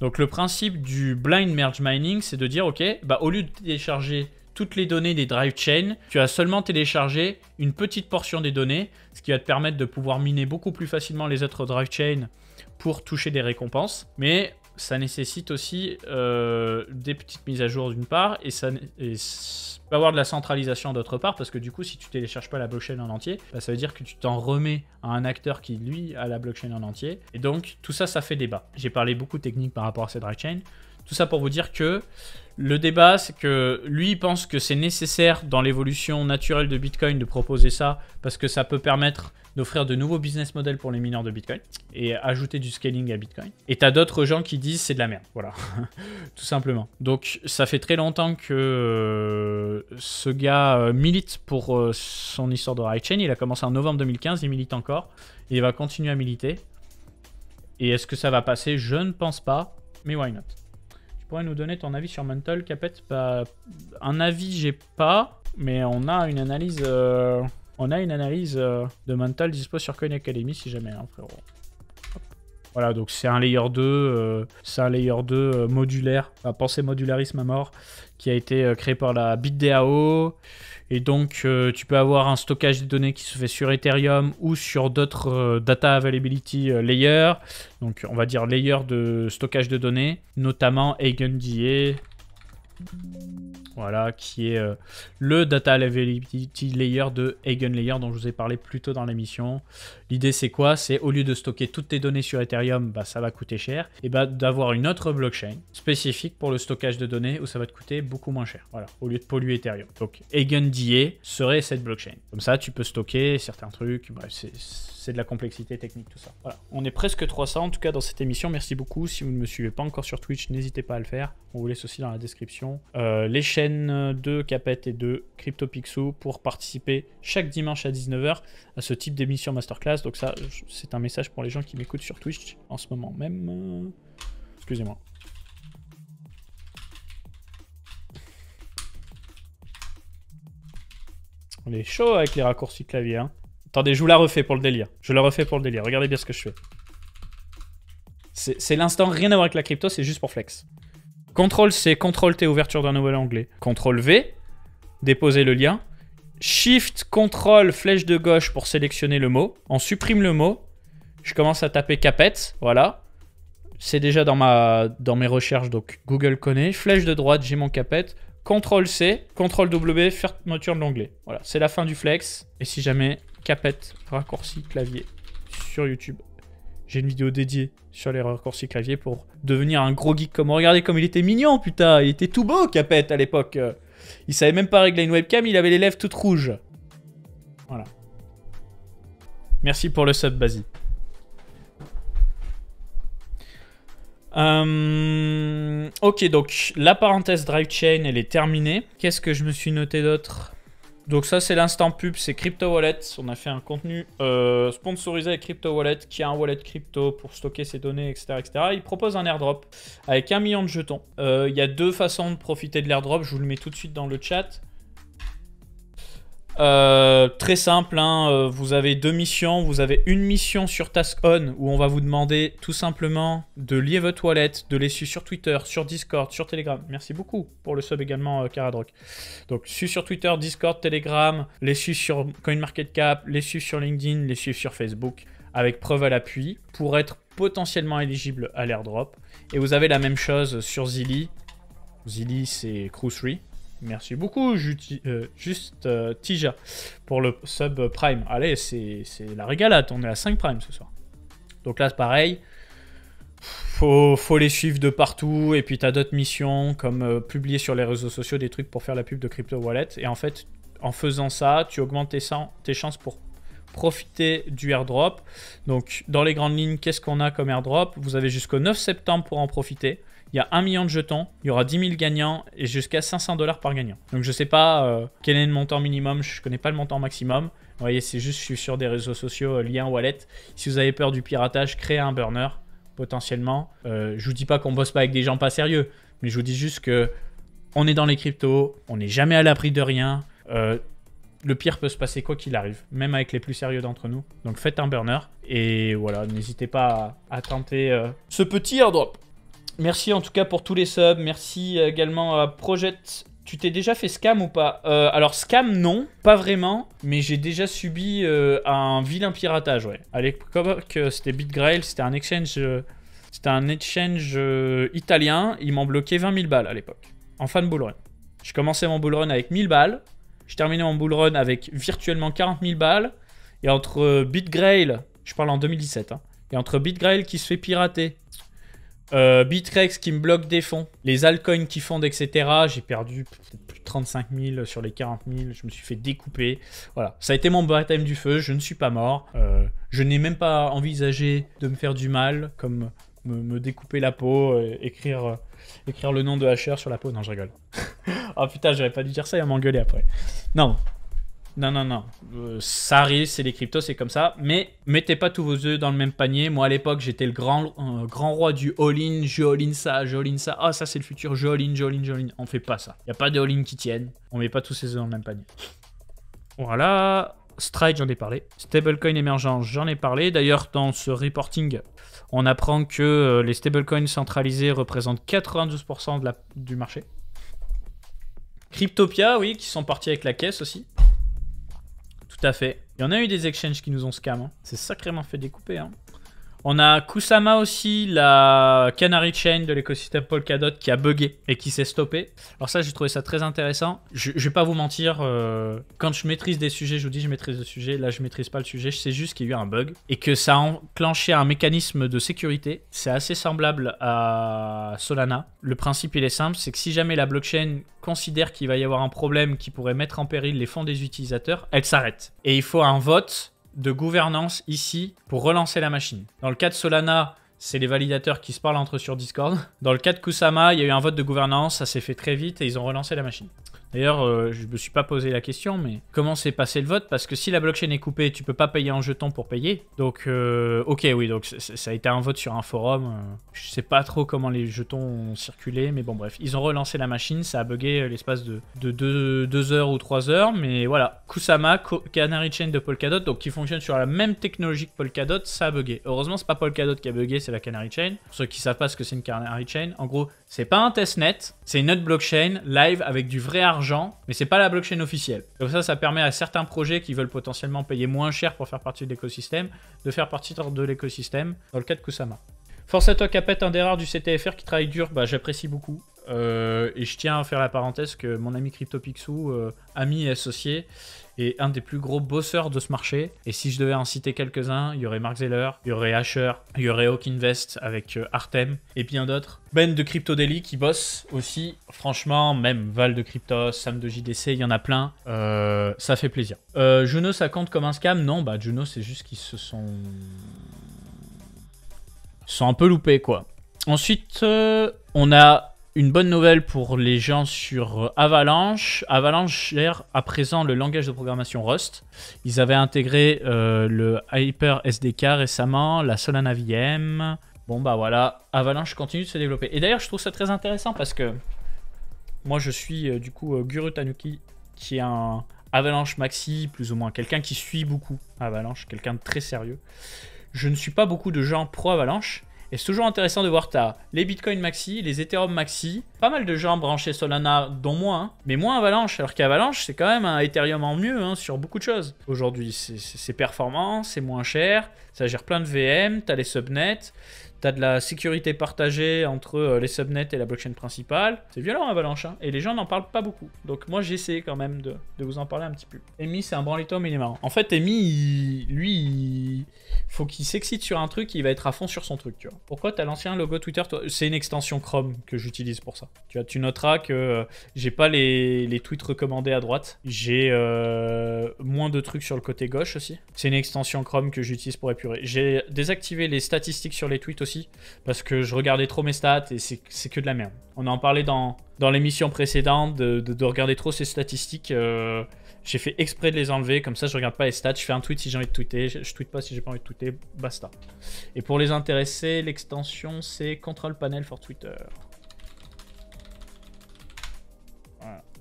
Donc le principe du blind merge mining, c'est de dire, ok, bah, au lieu de télécharger toutes les données des drive chains, tu as seulement téléchargé une petite portion des données, ce qui va te permettre de pouvoir miner beaucoup plus facilement les autres drive chains pour toucher des récompenses. Mais ça nécessite aussi euh, des petites mises à jour d'une part, et ça et avoir de la centralisation d'autre part, parce que du coup, si tu télécharges pas la blockchain en entier, bah, ça veut dire que tu t'en remets à un acteur qui, lui, a la blockchain en entier. Et donc, tout ça, ça fait débat. J'ai parlé beaucoup technique par rapport à cette blockchain, Tout ça pour vous dire que le débat, c'est que lui pense que c'est nécessaire dans l'évolution naturelle de Bitcoin de proposer ça parce que ça peut permettre d'offrir de nouveaux business models pour les mineurs de Bitcoin et ajouter du scaling à Bitcoin. Et t'as d'autres gens qui disent c'est de la merde, voilà, tout simplement. Donc ça fait très longtemps que euh, ce gars euh, milite pour euh, son histoire de high chain Il a commencé en novembre 2015, il milite encore et il va continuer à militer. Et est-ce que ça va passer Je ne pense pas, mais why not Tu pourrais nous donner ton avis sur Mantle, Capet bah, Un avis, j'ai pas, mais on a une analyse. On a une analyse euh, de mental dispo sur Coin Academy si jamais, hein, frérot. Voilà, donc c'est un layer 2, euh, c'est un layer 2 euh, modulaire, enfin, pensée modularisme à mort, qui a été créé par la BitDAO. Et donc, tu peux avoir un stockage de données qui se fait sur Ethereum ou sur d'autres data availability layers. Donc, on va dire layer de stockage de données, notamment EigenDA, voilà, qui est euh, le Data Availability Layer de Layer, dont je vous ai parlé plus tôt dans l'émission. L'idée c'est quoi C'est au lieu de stocker toutes tes données sur Ethereum, bah, ça va coûter cher, et bah, d'avoir une autre blockchain spécifique pour le stockage de données où ça va te coûter beaucoup moins cher. Voilà, au lieu de polluer Ethereum. Donc EigenDA serait cette blockchain. Comme ça, tu peux stocker certains trucs, bref, c'est c'est de la complexité technique, tout ça. On est presque 300 en tout cas dans cette émission. Merci beaucoup. Si vous ne me suivez pas encore sur Twitch, n'hésitez pas à le faire. On vous laisse aussi dans la description euh, les chaînes de Capet et de CryptoPixou pour participer chaque dimanche à 19h à ce type d'émission masterclass. Donc ça, c'est un message pour les gens qui m'écoutent sur Twitch en ce moment même. Excusez-moi. On est chaud avec les raccourcis clavier. Hein. Attendez, je vous la refais pour le délire. Je la refais pour le délire. Regardez bien ce que je fais. C'est l'instant, rien à voir avec la crypto, c'est juste pour flex. CTRL C, CTRL T, ouverture d'un nouvel onglet. CTRL V, déposer le lien. Shift, CTRL, flèche de gauche pour sélectionner le mot. On supprime le mot. Je commence à taper capette, voilà. C'est déjà dans, ma, dans mes recherches, donc Google connaît. Flèche de droite, j'ai mon capette. CTRL C, CTRL W, fermeture de l'onglet. Voilà, c'est la fin du flex. Et si jamais Capet, raccourci clavier sur YouTube. J'ai une vidéo dédiée sur les raccourcis clavier pour devenir un gros geek comme. Regardez comme il était mignon, putain. Il était tout beau, Capet, à l'époque. Il savait même pas régler une webcam, il avait les lèvres toutes rouges. Voilà. Merci pour le sub, Basie. Euh, ok, donc la parenthèse drive chain, elle est terminée. Qu'est-ce que je me suis noté d'autre donc ça c'est l'instant pub, c'est Crypto Wallet. On a fait un contenu euh, sponsorisé avec Crypto Wallet, qui a un wallet crypto pour stocker ses données, etc. etc. Il propose un airdrop avec un million de jetons. Euh, il y a deux façons de profiter de l'airdrop, je vous le mets tout de suite dans le chat. Euh, très simple, hein, euh, vous avez deux missions. Vous avez une mission sur Task On où on va vous demander tout simplement de lier votre wallet, de les suivre sur Twitter, sur Discord, sur Telegram. Merci beaucoup pour le sub également, Karadrock. Euh, Donc, suivre sur Twitter, Discord, Telegram, les suivre sur CoinMarketCap, les suivre sur LinkedIn, les suivre sur Facebook avec preuve à l'appui pour être potentiellement éligible à l'airdrop. Et vous avez la même chose sur Zilli. Zilli, c'est Crew 3 Merci beaucoup, euh, juste euh, Tija, pour le sub prime. Allez, c'est la régalade, on est à 5 prime ce soir. Donc là, c'est pareil. Faut, faut, les suivre de partout. Et puis, tu as d'autres missions comme euh, publier sur les réseaux sociaux des trucs pour faire la pub de Crypto Wallet. Et en fait, en faisant ça, tu augmentes tes chances pour profiter du airdrop. Donc, dans les grandes lignes, qu'est-ce qu'on a comme airdrop Vous avez jusqu'au 9 septembre pour en profiter il y a 1 million de jetons, il y aura 10 000 gagnants et jusqu'à 500 dollars par gagnant. Donc je sais pas euh, quel est le montant minimum, je connais pas le montant maximum. Vous voyez, c'est juste, je suis sur des réseaux sociaux, liens euh, lien wallet. Si vous avez peur du piratage, créez un burner, potentiellement. Euh, je vous dis pas qu'on bosse pas avec des gens pas sérieux, mais je vous dis juste que on est dans les cryptos, on n'est jamais à l'abri de rien. le pire peut se passer quoi qu'il arrive, même avec les plus sérieux d'entre nous. Donc faites un burner et voilà, n'hésitez pas à, à tenter ce petit airdrop. Merci en tout cas pour tous les subs. Merci euh, également à Project tu t'es déjà fait scam ou pas euh, Alors scam non, pas vraiment, mais j'ai déjà subi euh, un vilain piratage, ouais. À l'époque, c'était BitGrail, c'était un exchange, un exchange italien. Ils m'ont bloqué 20 000 balles à l'époque, en fin de bullrun. Je commençais mon bullrun avec 1000 balles, je terminais mon bullrun avec virtuellement 40 000 balles, et entre BitGrail, je parle en 2017, hein, et entre BitGrail qui se fait pirater, euh, Bitrex qui me bloque des fonds, les altcoins qui fondent, etc. J'ai perdu plus de 35 000 sur les 40 000. Je me suis fait découper. Voilà, ça a été mon time du feu. Je ne suis pas mort. Euh, je n'ai même pas envisagé de me faire du mal, comme me, découper la peau, euh, écrire, écrire le nom de HR sur la peau. Non, je rigole. oh putain, j'aurais pas dû dire ça, il m'engueuler après. Non, non, non, non. Euh, ça arrive, c'est les cryptos, c'est comme ça. Mais mettez pas tous vos œufs dans le même panier. Moi, à l'époque, j'étais le grand, euh, grand roi du all-in, je ça, je all ça. Ah, ça, c'est le futur, je all-in, je all je On fait pas ça. Il a pas de all-in qui tiennent. On met pas tous ses œufs dans le même panier. Voilà. Stride, j'en ai parlé. Stablecoin émergent, j'en ai parlé. D'ailleurs, dans ce reporting, on apprend que euh, les stablecoins centralisés représentent 92% de la, du marché. Cryptopia, oui, qui sont partis avec la caisse aussi. Tout à fait. Il y en a eu des exchanges qui nous ont scam. Hein. C'est sacrément fait découper. Hein. On a Kusama aussi, la canary chain de l'écosystème Polkadot qui a bugué et qui s'est stoppé. Alors ça, j'ai trouvé ça très intéressant. Je, ne vais pas vous mentir, euh, quand je maîtrise des sujets, je vous dis je maîtrise le sujet. Là, je maîtrise pas le sujet. Je sais juste qu'il y a eu un bug et que ça a enclenché un mécanisme de sécurité. C'est assez semblable à Solana. Le principe, il est simple, c'est que si jamais la blockchain considère qu'il va y avoir un problème qui pourrait mettre en péril les fonds des utilisateurs, elle s'arrête. Et il faut un vote de gouvernance ici pour relancer la machine. Dans le cas de Solana, c'est les validateurs qui se parlent entre eux sur Discord. Dans le cas de Kusama, il y a eu un vote de gouvernance, ça s'est fait très vite et ils ont relancé la machine. D'ailleurs, je euh, je me suis pas posé la question, mais comment s'est passé le vote Parce que si la blockchain est coupée, tu peux pas payer en jetons pour payer. Donc, euh, ok, oui, donc ça a été un vote sur un forum. Euh, je sais pas trop comment les jetons ont circulé, mais bon, bref. Ils ont relancé la machine, ça a bugué l'espace de 2 de, heures ou 3 heures, mais voilà. Kusama, Canary Chain de Polkadot, donc qui fonctionne sur la même technologie que Polkadot, ça a bugué. Heureusement, c'est pas Polkadot qui a bugué, c'est la Canary Chain. Pour ceux qui savent pas ce que c'est une Canary Chain, en gros, c'est pas un test net, c'est une autre blockchain live avec du vrai argent, mais c'est pas la blockchain officielle. Donc ça, ça permet à certains projets qui veulent potentiellement payer moins cher pour faire partie de l'écosystème, de faire partie de l'écosystème, dans le cas de Kusama. Force à toi Capet, un des rares du CTFR qui travaille dur, bah, j'apprécie beaucoup. Euh, et je tiens à faire la parenthèse que mon ami CryptoPixou, euh, ami et associé, et un des plus gros bosseurs de ce marché. Et si je devais en citer quelques-uns, il y aurait Mark Zeller, il y aurait Asher, il y aurait Hawk Invest avec euh, Artem et bien d'autres. Ben de Crypto Daily qui bosse aussi. Franchement, même Val de Cryptos, Sam de JDC, il y en a plein. Euh, ça fait plaisir. Euh, Juno, ça compte comme un scam Non, bah Juno, c'est juste qu'ils se sont... sont un peu loupés, quoi. Ensuite, on a une bonne nouvelle pour les gens sur euh, Avalanche. Avalanche gère à présent le langage de programmation Rust. Ils avaient intégré euh, le Hyper SDK récemment, la Solana VM. Bon bah voilà, Avalanche continue de se développer. Et d'ailleurs, je trouve ça très intéressant parce que moi, je suis euh, du coup Guru Tanuki, qui est un Avalanche Maxi, plus ou moins, quelqu'un qui suit beaucoup Avalanche, quelqu'un de très sérieux. Je ne suis pas beaucoup de gens pro-Avalanche, et c'est toujours intéressant de voir, t'as les Bitcoin maxi, les Ethereum maxi, pas mal de gens branchés Solana, dont moi, hein, mais moins Avalanche. Alors qu'Avalanche, c'est quand même un Ethereum en mieux hein, sur beaucoup de choses. Aujourd'hui, c'est performant, c'est moins cher, ça gère plein de VM, t'as les subnets tu de la sécurité partagée entre euh, les subnets et la blockchain principale. C'est violent Avalanche, hein. et les gens n'en parlent pas beaucoup. Donc moi j'essaie quand même de, vous en parler un petit peu. Amy c'est un branlito mais il est marrant. En fait Amy, lui, il faut qu'il s'excite sur un truc, il va être à fond sur son truc, tu vois. Pourquoi t'as l'ancien logo Twitter C'est une extension Chrome que j'utilise pour ça. Tu as, tu noteras que euh, j'ai pas les, tweets recommandés à droite, j'ai euh, moins de trucs sur le côté gauche aussi. C'est une extension Chrome que j'utilise pour épurer. J'ai désactivé les statistiques sur les tweets aussi parce que je regardais trop mes stats et c'est que de la merde. On en parlait dans, dans l'émission précédente, de, regarder trop ses statistiques. Euh, j'ai fait exprès de les enlever, comme ça je regarde pas les stats, je fais un tweet si j'ai envie de tweeter, je, je tweete pas si j'ai pas envie de tweeter, basta. Et pour les intéresser, l'extension c'est Control Panel for Twitter.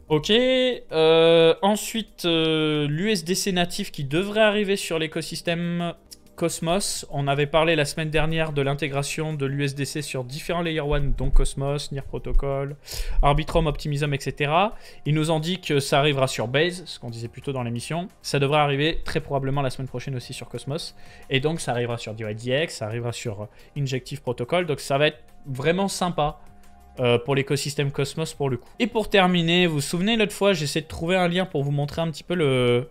Ok, euh, ensuite euh, l'USDC natif qui devrait arriver sur l'écosystème Cosmos, on avait parlé la semaine dernière de l'intégration de l'USDC sur différents Layer 1, dont Cosmos, NIR Protocol, Arbitrum, Optimism, etc. Ils nous ont dit que ça arrivera sur Base, ce qu'on disait plutôt dans l'émission. Ça devrait arriver très probablement la semaine prochaine aussi sur Cosmos. Et donc ça arrivera sur DYDX, ça arrivera sur euh, Injective Protocol. Donc ça va être vraiment sympa euh, pour l'écosystème Cosmos pour le coup. Et pour terminer, vous vous souvenez l'autre fois, j'essaie de trouver un lien pour vous montrer un petit peu le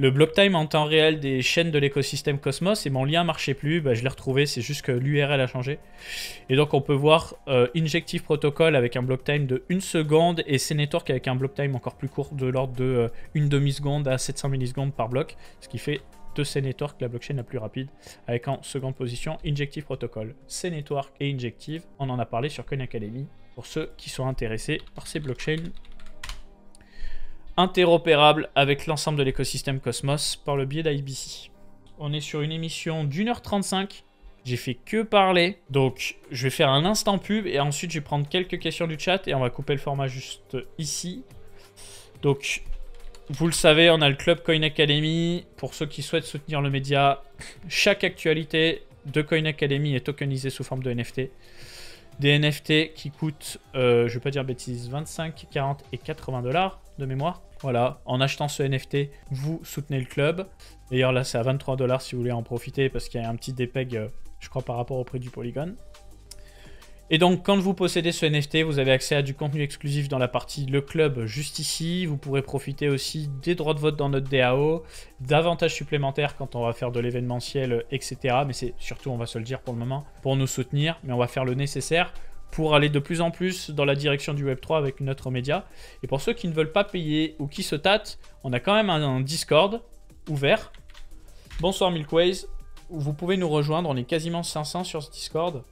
le block time en temps réel des chaînes de l'écosystème Cosmos et mon lien marchait plus, bah, je l'ai retrouvé, c'est juste que l'URL a changé. Et donc on peut voir euh, Injective Protocol avec un block time de 1 seconde et Cnetwork avec un block time encore plus court de l'ordre de 1 euh, demi-seconde à 700 millisecondes par bloc, ce qui fait de Cnetwork la blockchain la plus rapide avec en seconde position Injective Protocol. Cnetwork et Injective, on en a parlé sur Coin Academy pour ceux qui sont intéressés par ces blockchains interopérable avec l'ensemble de l'écosystème Cosmos par le biais d'IBC. On est sur une émission d'1h35. J'ai fait que parler. Donc, je vais faire un instant pub et ensuite, je vais prendre quelques questions du chat et on va couper le format juste ici. Donc, vous le savez, on a le club Coin Academy. Pour ceux qui souhaitent soutenir le média, chaque actualité de Coin Academy est tokenisée sous forme de NFT. Des NFT qui coûtent, euh, je ne vais pas dire bêtises, 25, 40 et 80 dollars de mémoire. Voilà, en achetant ce NFT, vous soutenez le club. D'ailleurs, là, c'est à 23 dollars si vous voulez en profiter parce qu'il y a un petit dépeg, euh, je crois, par rapport au prix du Polygon. Et donc, quand vous possédez ce NFT, vous avez accès à du contenu exclusif dans la partie Le Club juste ici. Vous pourrez profiter aussi des droits de vote dans notre DAO, d'avantages supplémentaires quand on va faire de l'événementiel, etc. Mais c'est surtout, on va se le dire pour le moment, pour nous soutenir. Mais on va faire le nécessaire pour aller de plus en plus dans la direction du Web3 avec notre média. Et pour ceux qui ne veulent pas payer ou qui se tâtent, on a quand même un, un Discord ouvert. Bonsoir Milkways, vous pouvez nous rejoindre, on est quasiment 500 sur ce Discord.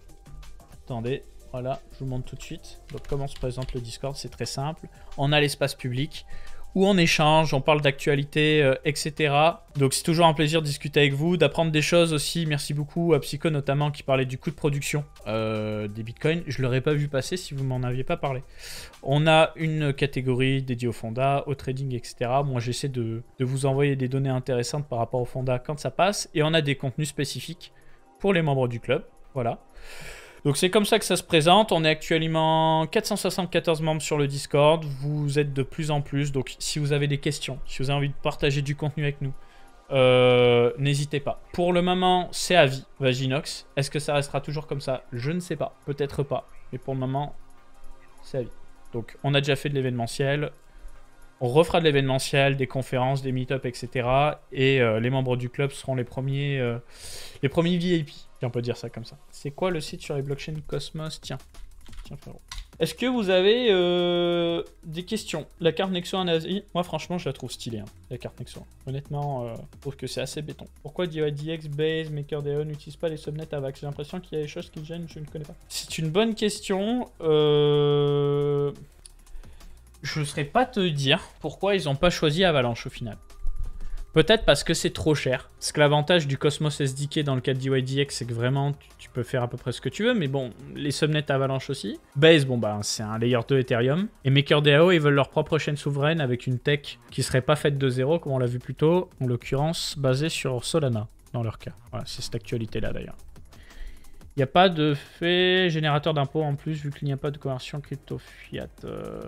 Attendez, voilà, je vous montre tout de suite. Donc comment se présente le Discord, c'est très simple. On a l'espace public où on échange, on parle d'actualité, euh, etc. Donc c'est toujours un plaisir de discuter avec vous, d'apprendre des choses aussi. Merci beaucoup à Psycho notamment qui parlait du coût de production euh, des bitcoins. Je ne l'aurais pas vu passer si vous m'en aviez pas parlé. On a une catégorie dédiée au fonda, au trading, etc. Moi j'essaie de, de vous envoyer des données intéressantes par rapport au fonda quand ça passe. Et on a des contenus spécifiques pour les membres du club. Voilà. Donc c'est comme ça que ça se présente. On est actuellement 474 membres sur le Discord. Vous êtes de plus en plus. Donc si vous avez des questions, si vous avez envie de partager du contenu avec nous, euh, n'hésitez pas. Pour le moment, c'est à vie, Vaginox. Est-ce que ça restera toujours comme ça Je ne sais pas. Peut-être pas. Mais pour le moment, c'est à vie. Donc on a déjà fait de l'événementiel. On refera de l'événementiel, des conférences, des meet-ups, etc. Et euh, les membres du club seront les premiers, euh, les premiers VIP on peut dire ça comme ça. C'est quoi le site sur les blockchains Cosmos Tiens, tiens frérot. Est-ce que vous avez euh, des questions La carte Nexo en Asie, moi franchement je la trouve stylée, hein, la carte Nexo. Honnêtement, euh, je trouve que c'est assez béton. Pourquoi DYDX, Base, MakerDAO n'utilisent pas les subnets AVAX J'ai l'impression qu'il y a des choses qui gênent, je ne connais pas. C'est une bonne question. Euh, je ne saurais pas te dire pourquoi ils n'ont pas choisi Avalanche au final. Peut-être parce que c'est trop cher. Ce que l'avantage du Cosmos SDK dans le cas de DYDX, c'est que vraiment, tu, peux faire à peu près ce que tu veux, mais bon, les subnets Avalanche aussi. Base, bon, bah, c'est un layer 2 Ethereum. Et MakerDAO, ils veulent leur propre chaîne souveraine avec une tech qui serait pas faite de zéro, comme on l'a vu plus tôt, en l'occurrence, basée sur Solana, dans leur cas. Voilà, c'est cette actualité-là d'ailleurs. Il n'y a pas de fait générateur d'impôts en plus, vu qu'il n'y a pas de conversion crypto-fiat. Euh,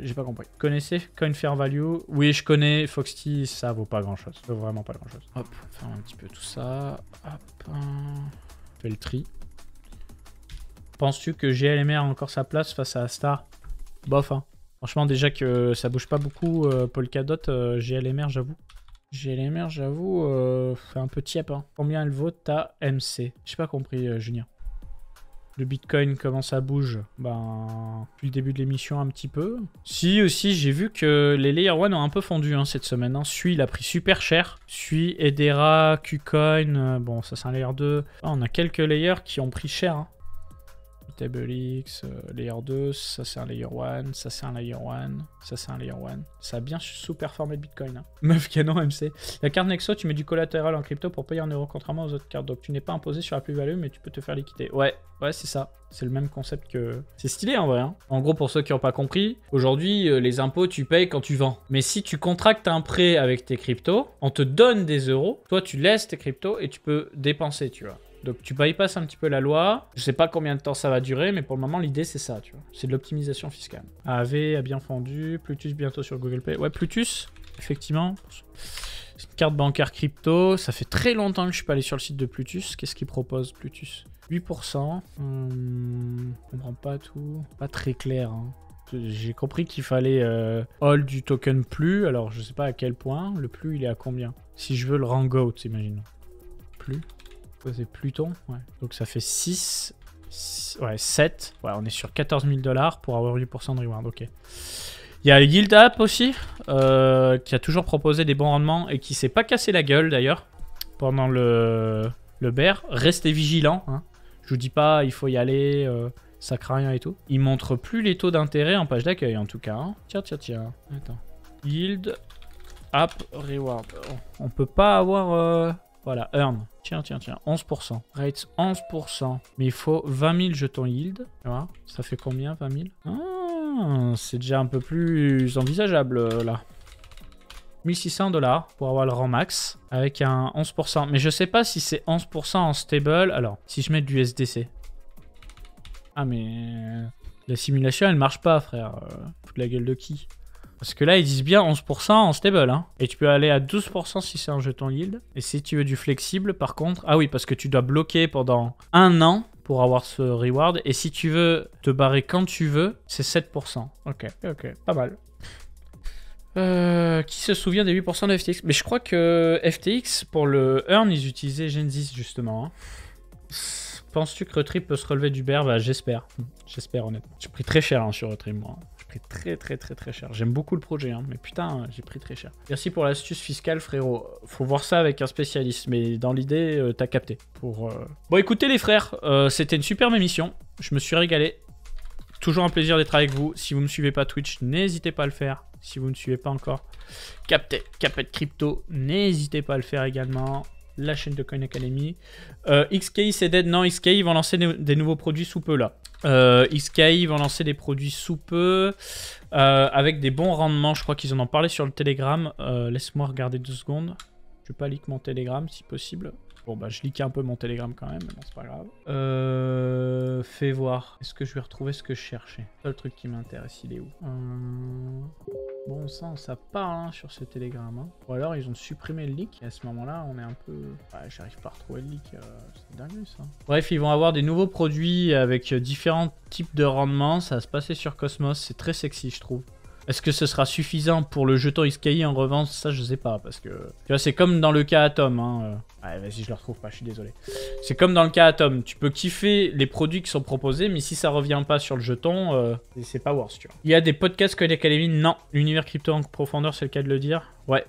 j'ai pas compris. Connaissez Coin Value Oui, je connais. Foxy, ça vaut pas grand-chose. vaut vraiment pas grand-chose. Hop, on faire un petit peu tout ça. Hop, On le tri. Penses-tu que GLMR a encore sa place face à Star Bof, hein. Franchement, déjà que ça bouge pas beaucoup, euh, Polkadot, euh, GLMR, j'avoue. J'ai les mères, j'avoue, euh, un peu tiep. Hein. Combien elle vaut ta MC J'ai pas compris, euh, Junia. Le Bitcoin, comment ça bouge Ben, depuis le début de l'émission, un petit peu. Si, aussi, j'ai vu que les Layer 1 ont un peu fondu hein, cette semaine. Hein. il a pris super cher. Sui, Edera, Qcoin, euh, bon, ça c'est un Layer 2. Ah, on a quelques layers qui ont pris cher. Hein. TableX, euh, Layer 2, ça c'est un Layer 1, ça c'est un Layer 1, ça c'est un Layer 1. Ça a bien sous-performé le Bitcoin. Hein. Meuf canon MC. La carte Nexo, tu mets du collatéral en crypto pour payer en euros, contrairement aux autres cartes. Donc tu n'es pas imposé sur la plus-value, mais tu peux te faire liquider. Ouais, ouais, c'est ça. C'est le même concept que. C'est stylé en vrai. Hein. En gros, pour ceux qui n'ont pas compris, aujourd'hui, euh, les impôts, tu payes quand tu vends. Mais si tu contractes un prêt avec tes cryptos, on te donne des euros. Toi, tu laisses tes cryptos et tu peux dépenser, tu vois. Donc tu bypasses un petit peu la loi. Je sais pas combien de temps ça va durer, mais pour le moment, l'idée c'est ça, tu vois. C'est de l'optimisation fiscale. AV a bien fondu. Plutus bientôt sur Google Pay. Ouais, Plutus, effectivement. C'est une carte bancaire crypto. Ça fait très longtemps que je suis pas allé sur le site de Plutus. Qu'est-ce qu'il propose, Plutus 8%. Hum, je on comprend pas tout. Pas très clair. Hein. j'ai compris qu'il fallait euh, hold du token plus. Alors, je sais pas à quel point. Le plus, il est à combien Si je veux le rang out, imaginons. Plus c'est Pluton. Ouais. Donc ça fait 6, ouais, 7. Ouais, on est sur 14 000 dollars pour avoir 8% de reward. Ok. Il y a Yield App aussi, euh, qui a toujours proposé des bons rendements et qui s'est pas cassé la gueule d'ailleurs pendant le, le bear. Restez vigilants. Hein. Je vous dis pas, il faut y aller, euh, ça craint rien et tout. Il montre plus les taux d'intérêt en page d'accueil en tout cas. Hein. Tiens, tiens, tiens. Attends. Yield App Reward. On peut pas avoir. Euh, voilà, Earn. Tiens, tiens, tiens. 11%. Rates 11%. Mais il faut 20 000 jetons yield. Ça fait combien 20 000 ah, C'est déjà un peu plus envisageable euh, là. 1600 dollars pour avoir le rang max avec un 11%. Mais je sais pas si c'est 11% en stable. Alors, si je mets du SDC. Ah mais... Euh, la simulation, elle marche pas, frère. Toute euh, la gueule de qui parce que là, ils disent bien 11% en stable. Hein. Et tu peux aller à 12% si c'est un jeton yield. Et si tu veux du flexible, par contre... Ah oui, parce que tu dois bloquer pendant un an pour avoir ce reward. Et si tu veux te barrer quand tu veux, c'est 7%. Ok, ok, pas mal. Euh, qui se souvient des 8% de FTX Mais je crois que FTX, pour le earn, ils utilisaient Genesis, justement. Hein. Penses-tu que Retrip peut se relever du berbe bah, J'espère. J'espère, honnêtement. J'ai pris très cher hein, sur Retrip, moi très très très très cher. J'aime beaucoup le projet, hein, mais putain, j'ai pris très cher. Merci pour l'astuce fiscale, frérot. Faut voir ça avec un spécialiste, mais dans l'idée, euh, t'as capté. Pour, euh, Bon, écoutez les frères, euh, c'était une superbe émission. Je me suis régalé. Toujours un plaisir d'être avec vous. Si vous ne me suivez pas Twitch, n'hésitez pas à le faire. Si vous ne suivez pas encore, captez, capette crypto, n'hésitez pas à le faire également la chaîne de Coin Academy. Euh, XKI, c'est dead Non, XKI, ils vont lancer des, nouveaux produits sous peu, là. Euh, XKI, ils vont lancer des produits sous peu, euh, avec des bons rendements. Je crois qu'ils en ont parlé sur le Telegram. Laisse-moi regarder deux secondes. Je pas leak mon Telegram, si possible. Bon bah je leak un peu mon télégramme quand même, mais bon c'est pas grave. Euh, fais voir. Est-ce que je vais retrouver ce que je cherchais Seul truc qui m'intéresse, il est où euh, Bon ça, ça parle hein, sur ce télégramme. Hein. Ou alors ils ont supprimé le leak. Et à ce moment-là, on est un peu... Ouais, j'arrive pas à retrouver le leak. Euh, c'est dingue ça. Bref, ils vont avoir des nouveaux produits avec euh, différents types de rendements. Ça va se passer sur Cosmos. C'est très sexy, je trouve. Est-ce que ce sera suffisant pour le jeton XKI en revanche Ça, je sais pas, parce que... Tu vois, c'est comme dans le cas Atom, hein. Euh, vas-y, je le retrouve pas, je suis désolé. C'est comme dans le cas Atom, tu peux kiffer les produits qui sont proposés, mais si ça revient pas sur le jeton, euh, c'est pas worse, tu vois. Il y a des podcasts les Academy Non, l'univers crypto en profondeur, c'est le cas de le dire. Ouais.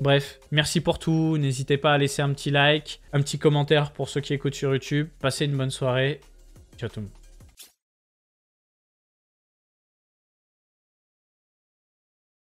Bref, merci pour tout. N'hésitez pas à laisser un petit like, un petit commentaire pour ceux qui écoutent sur YouTube. Passez une bonne soirée. Ciao tout le monde.